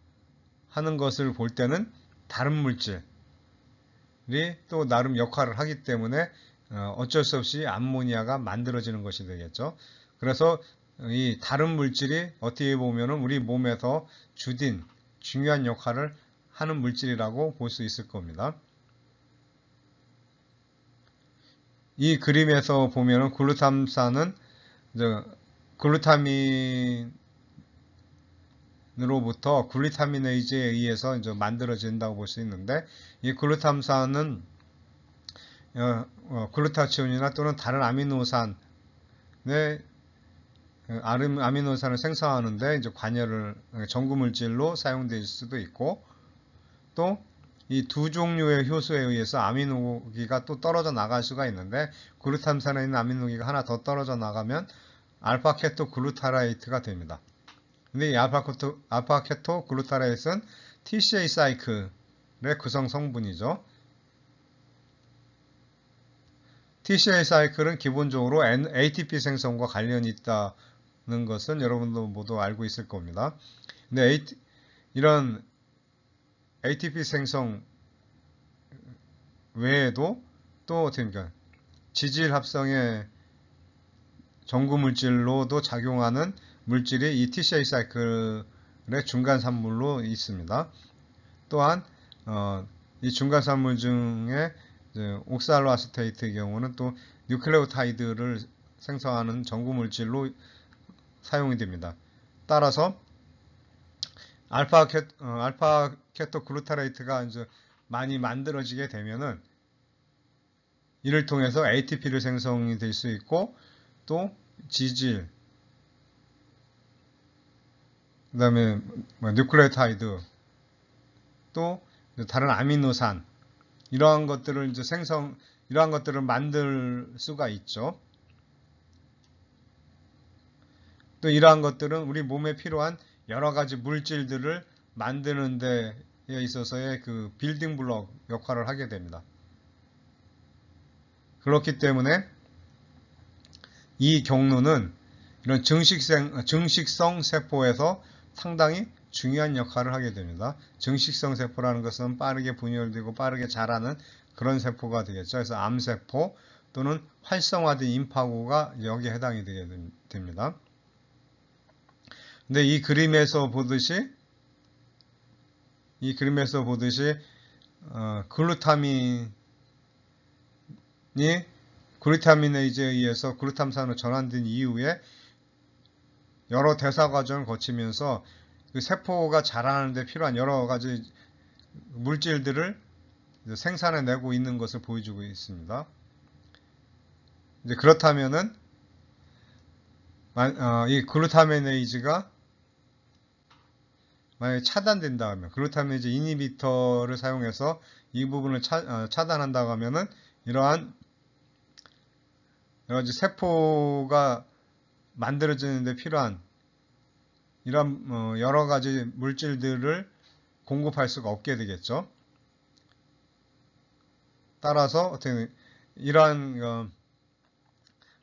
하는 것을 볼 때는 다른 물질이 또 나름 역할을 하기 때문에 어, 어쩔 수 없이 암모니아가 만들어지는 것이 되겠죠. 그래서 이 다른 물질이 어떻게 보면 우리 몸에서 주된 중요한 역할을 하는 물질이라고 볼 수 있을 겁니다. 이 그림에서 보면은 글루탐산은 글루타민으로부터 글루타민네이즈에 의해서 만들어진다고 볼 수 있는데 이 글루탐산은 어, 어, 글루타치온이나 또는 다른 아미노산의 네, 어, 아미노산을 생성하는데 이제 관여를 전구 물질로 사용될 수도 있고 또 이 두 종류의 효소에 의해서 아미노기가 또 떨어져 나갈 수가 있는데 글루탐산에 있는 아미노기가 하나 더 떨어져 나가면 알파케토 글루타라이트가 됩니다. 근데 이 알파케토, 알파케토 글루타라이트는 TCA 사이클의 구성 성분이죠. TCA 사이클은 기본적으로 ATP 생성과 관련이 있다는 것은 여러분도 모두 알고 있을 겁니다. 근데 AT, 이런 ATP 생성 외에도 또 어떻게 보면 지질 합성의 전구 물질로도 작용하는 물질이 이 TCA 사이클의 중간 산물로 있습니다. 또한 어, 이 중간 산물 중에 옥살로아스테이트의 경우는 또 뉴클레오타이드를 생성하는 전구 물질로 사용이 됩니다. 따라서 알파 케 어, 알파 케토 글루타레이트가 이제 많이 만들어지게 되면은 이를 통해서 ATP를 생성이 될 수 있고 또 지질 그 다음에 뭐 뉴클레타이드 오또 다른 아미노산 이러한 것들을 이제 생성, 이러한 것들을 만들 수가 있죠. 또 이러한 것들은 우리 몸에 필요한 여러 가지 물질들을 만드는 데 있어서의 그 빌딩 블록 역할을 하게 됩니다. 그렇기 때문에 이 경로는 이런 증식성, 증식성 세포에서 상당히 중요한 역할을 하게 됩니다. 증식성 세포라는 것은 빠르게 분열되고 빠르게 자라는 그런 세포가 되겠죠. 그래서 암세포 또는 활성화된 임파구가 여기에 해당이 되게 됩니다. 근데 이 그림에서 보듯이 이 그림에서 보듯이 어, 글루타민이 글루타민에 이제 의해서 글루탐산으로 전환된 이후에 여러 대사 과정을 거치면서 그 세포가 자라는데 필요한 여러 가지 물질들을 생산해내고 있는 것을 보여주고 있습니다. 이제 그렇다면은 어, 이 글루타메네이즈가 만약에 차단된다 하면 글루타메이즈 이니비터를 사용해서 이 부분을 차, 어, 차단한다고 하면은 이러한 여러 가지 세포가 만들어지는데 필요한 이런 어, 여러 가지 물질들을 공급할 수가 없게 되겠죠. 따라서 어떻게 이러한 어,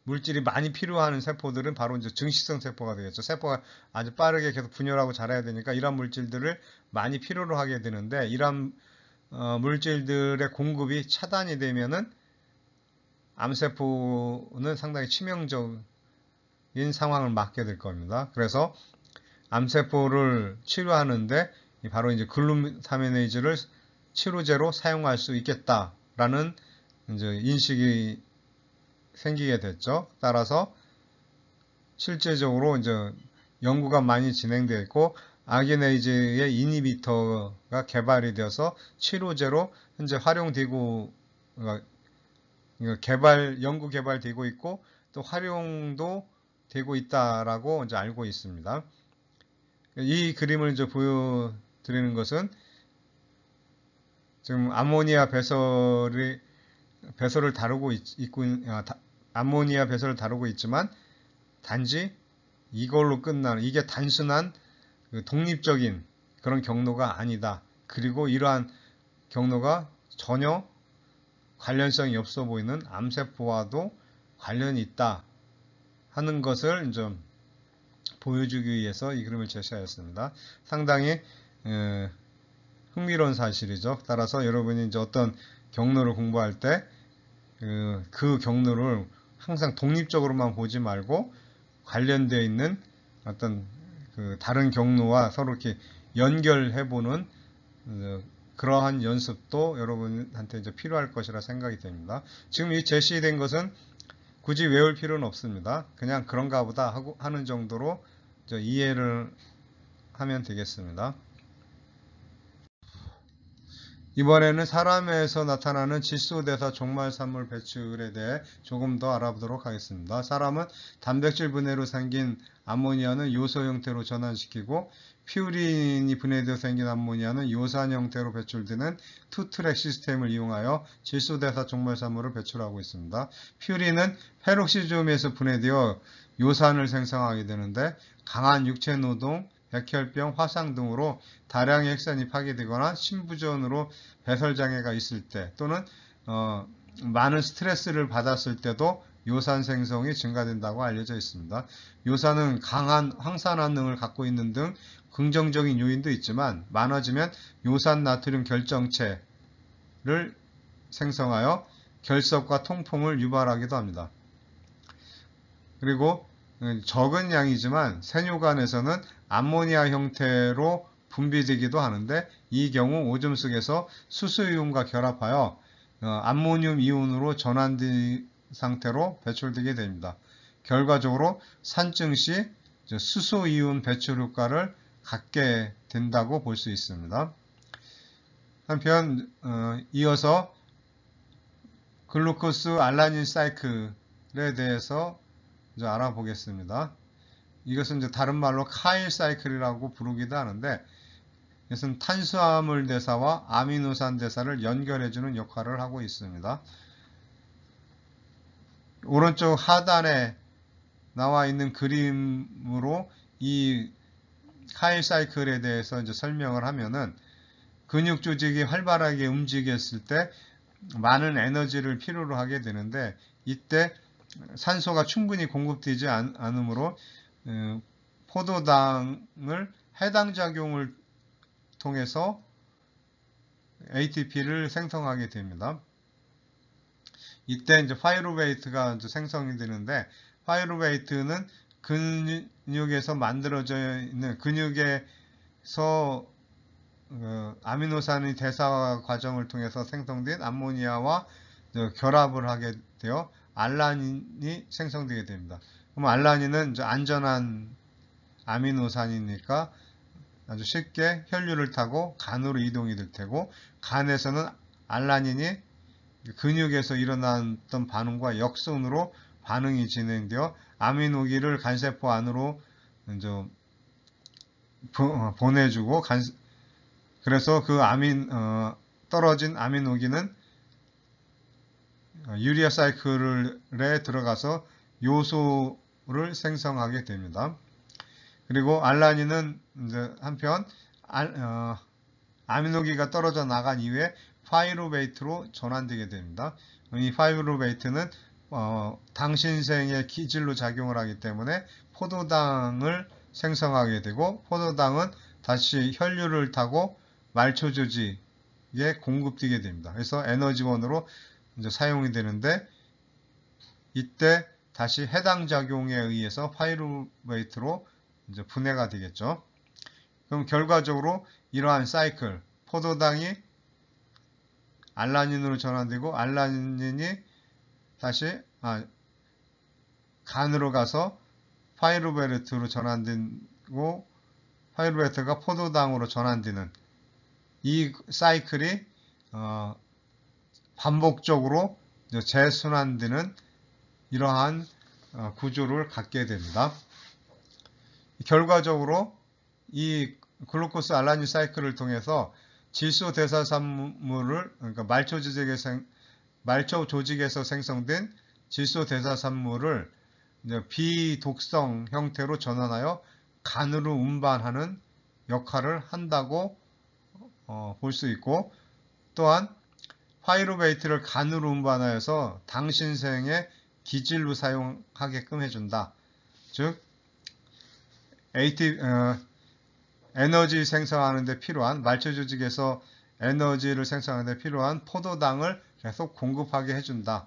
물질이 많이 필요한 세포들은 바로 이제 증식성 세포가 되겠죠. 세포가 아주 빠르게 계속 분열하고 자라야 되니까 이러한 물질들을 많이 필요로 하게 되는데 이러한 어, 물질들의 공급이 차단이 되면은 암세포는 상당히 치명적인 상황을 맞게 될 겁니다. 그래서 암세포를 치료하는데 바로 이제 글루타미네이즈를 치료제로 사용할 수 있겠다라는 이제 인식이 생기게 됐죠. 따라서 실제적으로 이제 연구가 많이 진행되어 있고 아기네이즈의 이니비터가 개발이 되어서 치료제로 현재 활용되고 그러니까 개발 연구 개발되고 있고 또 활용도 되고 있다라고 이제 알고 있습니다. 이 그림을 이제 보여드리는 것은 지금 아모니아 배설이 배설을 다루고 있, 고 아, 아모니아 배설을 다루고 있지만 단지 이걸로 끝나는 이게 단순한 그 독립적인 그런 경로가 아니다. 그리고 이러한 경로가 전혀 관련성이 없어 보이는 암세포와도 관련이 있다 하는 것을 좀 보여주기 위해서 이 그림을 제시하였습니다. 상당히 에, 흥미로운 사실이죠. 따라서 여러분이 이제 어떤 경로를 공부할 때그 그 경로를 항상 독립적으로만 보지 말고 관련되어 있는 어떤 그 다른 경로와 서로 이렇게 연결해보는 어, 그러한 연습도 여러분한테 이제 필요할 것이라 생각이 됩니다. 지금 이 제시된 것은 굳이 외울 필요는 없습니다. 그냥 그런가 보다 하고 하는 정도로 이해를 하면 되겠습니다. 이번에는 사람에서 나타나는 질소대사 종말산물 배출에 대해 조금 더 알아보도록 하겠습니다. 사람은 단백질 분해로 생긴 아모니아는 요소 형태로 전환시키고 퓨린이 분해되어 생긴 암모니아는 요산 형태로 배출되는 투트랙 시스템을 이용하여 질소대사 종말산물을 배출하고 있습니다. 퓨린은 페록시즘에서 분해되어 요산을 생성하게 되는데 강한 육체 노동, 백혈병, 화상 등으로 다량의 핵산이 파괴되거나 심부전으로 배설장애가 있을 때 또는 어, 많은 스트레스를 받았을 때도 요산 생성이 증가된다고 알려져 있습니다. 요산은 강한 황산화 능을 갖고 있는 등 긍정적인 요인도 있지만 많아지면 요산 나트륨 결정체를 생성하여 결석과 통풍을 유발하기도 합니다. 그리고 음, 적은 양이지만 세뇨관에서는 암모니아 형태로 분비되기도 하는데 이 경우 오줌 속에서 수수이온과 결합하여 어, 암모늄 이온으로 전환된 상태로 배출되게 됩니다. 결과적으로 산증 시 수소이온 배출 효과를 갖게 된다고 볼 수 있습니다. 한편 어, 이어서 글루코스 알라닌 사이클에 대해서 이제 알아보겠습니다. 이것은 이제 다른 말로 카일 사이클이라고 부르기도 하는데 이것은 탄수화물 대사와 아미노산 대사를 연결해주는 역할을 하고 있습니다. 오른쪽 하단에 나와 있는 그림으로 이 카일 사이클에 대해서 이제 설명을 하면은 근육 조직이 활발하게 움직였을 때 많은 에너지를 필요로 하게 되는데 이때 산소가 충분히 공급되지 않, 으므로 어, 포도당을 해당작용을 통해서 ATP를 생성하게 됩니다. 이때 이제 파이로베이트가 생성이 되는데 파이로베이트는 근육에서 만들어져 있는 근육에서 어, 아미노산이 대사 과정을 통해서 생성된 암모니아와 결합을 하게 되어 알라닌이 생성되게 됩니다. 그럼 알라닌은 안전한 아미노산이니까 아주 쉽게 혈류를 타고 간으로 이동이 될 테고 간에서는 알라닌이 근육에서 일어났던 반응과 역순으로 반응이 진행되어 아미노기를 간세포 안으로 이제 어, 보내주고 간 그래서 그 아민 어, 떨어진 아미노기는 어, 유리아 사이클에 들어가서 요소를 생성하게 됩니다. 그리고 알라닌은 이제 한편 아, 어, 아미노기가 떨어져 나간 이후에 파이로베이트로 전환되게 됩니다. 이파이로베이트는 어, 당신생의 기질로 작용을 하기 때문에 포도당을 생성하게 되고 포도당은 다시 혈류를 타고 말초조지에 공급되게 됩니다. 그래서 에너지원으로 이제 사용이 되는데 이때 다시 해당 작용에 의해서 파이루베이트로 이제 분해가 되겠죠. 그럼 결과적으로 이러한 사이클 포도당이 알라닌으로 전환되고 알라닌이 다시 아, 간으로 가서 파이로베르트로 전환되고 파이로베르트가 포도당으로 전환되는 이 사이클이 어, 반복적으로 재순환되는 이러한 어, 구조를 갖게 됩니다. 결과적으로 이 글루코스 알라닌 사이클을 통해서 질소 대사산물을 그러니까 말초지색에 생, 말초 조직에서 생성된 질소 대사산물을 비독성 형태로 전환하여 간으로 운반하는 역할을 한다고 어, 볼수 있고 또한 파이로베이트를 간으로 운반하여서 당신생의 기질로 사용하게끔 해준다. 즉 AT, 어, 에너지 생성하는 데 필요한 말초 조직에서 에너지를 생성하는 데 필요한 포도당을 계속 공급하게 해준다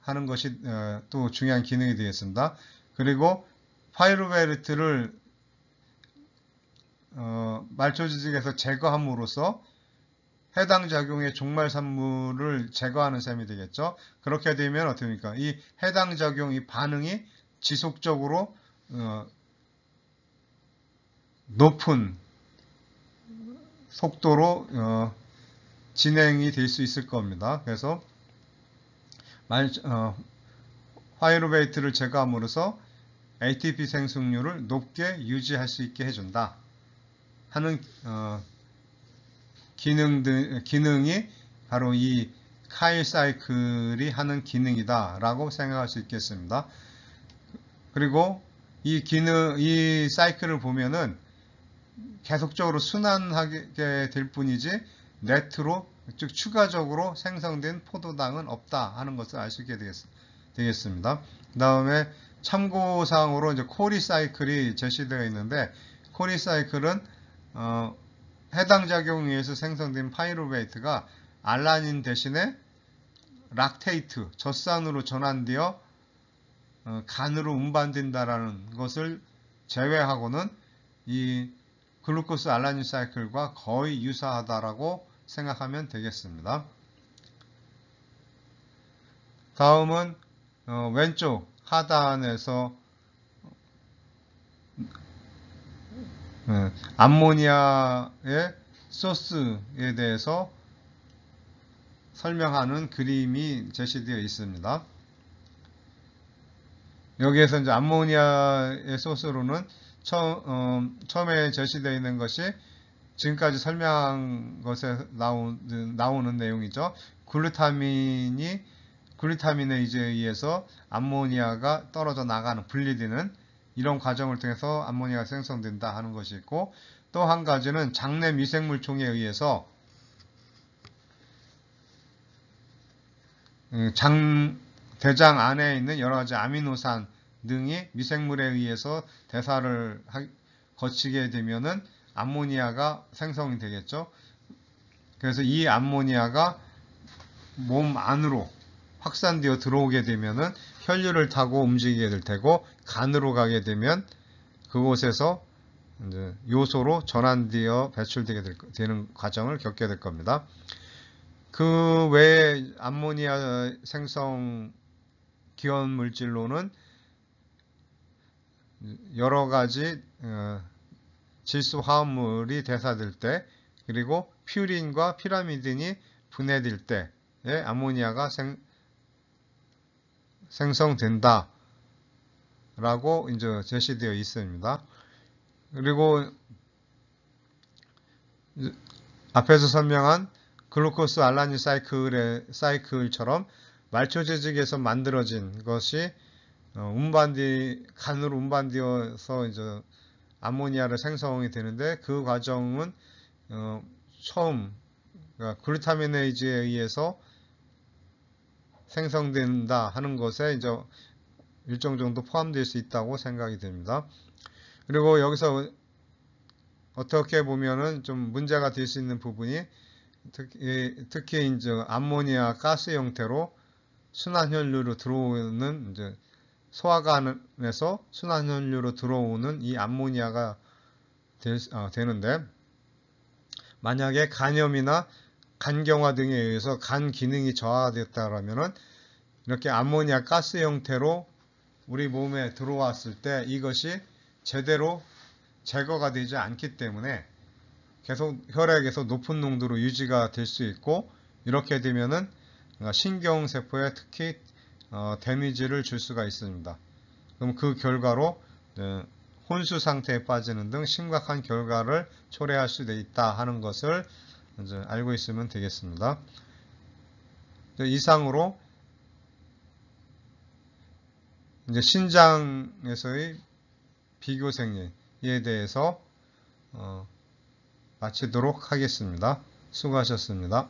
하는 것이 어, 또 중요한 기능이 되겠습니다. 그리고 파이로베르트를 어, 말초지직에서 제거함으로써 해당 작용의 종말 산물을 제거하는 셈이 되겠죠. 그렇게 되면 어떻게 됩니까? 이 해당 작용, 이 반응이 지속적으로 어, 높은 속도로 어, 진행이 될 수 있을 겁니다. 그래서 말, 어, 화이로베이트를 제거함으로써 ATP 생성률을 높게 유지할 수 있게 해준다 하는 어, 기능 기능이 바로 이 카일 사이클이 하는 기능이다 라고 생각할 수 있겠습니다. 그리고 이 기능, 이 사이클을 보면은 계속적으로 순환하게 될 뿐이지 네트로 즉 추가적으로 생성된 포도당은 없다 하는 것을 알 수 있게 되겠, 습니다그 다음에 참고사항으로 이제 코리 사이클이 제시되어 있는데 코리 사이클은 어, 해당 작용에 의해서 생성된 파이루베이트가 알라닌 대신에 락테이트, 젖산으로 전환되어 어, 간으로 운반된다라는 것을 제외하고는 이 글루코스 알라닌 사이클과 거의 유사하다라고 생각하면 되겠습니다. 다음은 어, 왼쪽 하단에서 어, 암모니아의 소스에 대해서 설명하는 그림이 제시되어 있습니다. 여기에서 이제 암모니아의 소스로는 처, 어, 처음에 제시되어 있는 것이 지금까지 설명한 것에 나오는, 나오는 내용이죠. 글루타민이 글루타민에 의해서 암모니아가 떨어져 나가는 분리되는 이런 과정을 통해서 암모니아가 생성된다 하는 것이 있고 또 한 가지는 장내 미생물총에 의해서 장 대장 안에 있는 여러 가지 아미노산 등이 미생물에 의해서 대사를 거치게 되면은 암모니아가 생성이 되겠죠. 그래서 이 암모니아가 몸 안으로 확산되어 들어오게 되면은 혈류를 타고 움직이게 될 테고 간으로 가게 되면 그곳에서 요소로 전환되어 배출되게 될, 되는 과정을 겪게 될 겁니다. 그 외에 암모니아 생성 기원 물질로는 여러 가지 어, 질소 화합물이 대사될 때 그리고 퓨린과 피라미딘이 분해될 때 아모니아가 생, 생성된다 라고 이제 제시되어 있습니다. 그리고 앞에서 설명한 글루코스 알라닌 사이클의 사이클처럼 말초 재직에서 만들어진 것이 어, 운반디 간으로 운반되어서 이제 암모니아를 생성이 되는데 그 과정은 어, 처음 그러니까 글루타미네이즈에 의해서 생성된다 하는 것에 이제 일정 정도 포함될 수 있다고 생각이 됩니다. 그리고 여기서 어떻게 보면은 좀 문제가 될 수 있는 부분이 특히, 특히 이제 암모니아 가스 형태로 순환 혈류로 들어오는 이제 소화관에서 순환연료로 들어오는 이 암모니아가 될, 어, 되는데 만약에 간염이나 간경화 등에 의해서 간 기능이 저하됐다라면 이렇게 암모니아 가스 형태로 우리 몸에 들어왔을 때 이것이 제대로 제거가 되지 않기 때문에 계속 혈액에서 높은 농도로 유지가 될 수 있고 이렇게 되면 신경세포에 특히 어, 데미지를 줄 수가 있습니다. 그럼 그 결과로 네, 혼수 상태에 빠지는 등 심각한 결과를 초래할 수도 있다 하는 것을 알고 있으면 되겠습니다. 네, 이상으로 이제 신장에서의 비교 생리에 대해서 어, 마치도록 하겠습니다. 수고하셨습니다.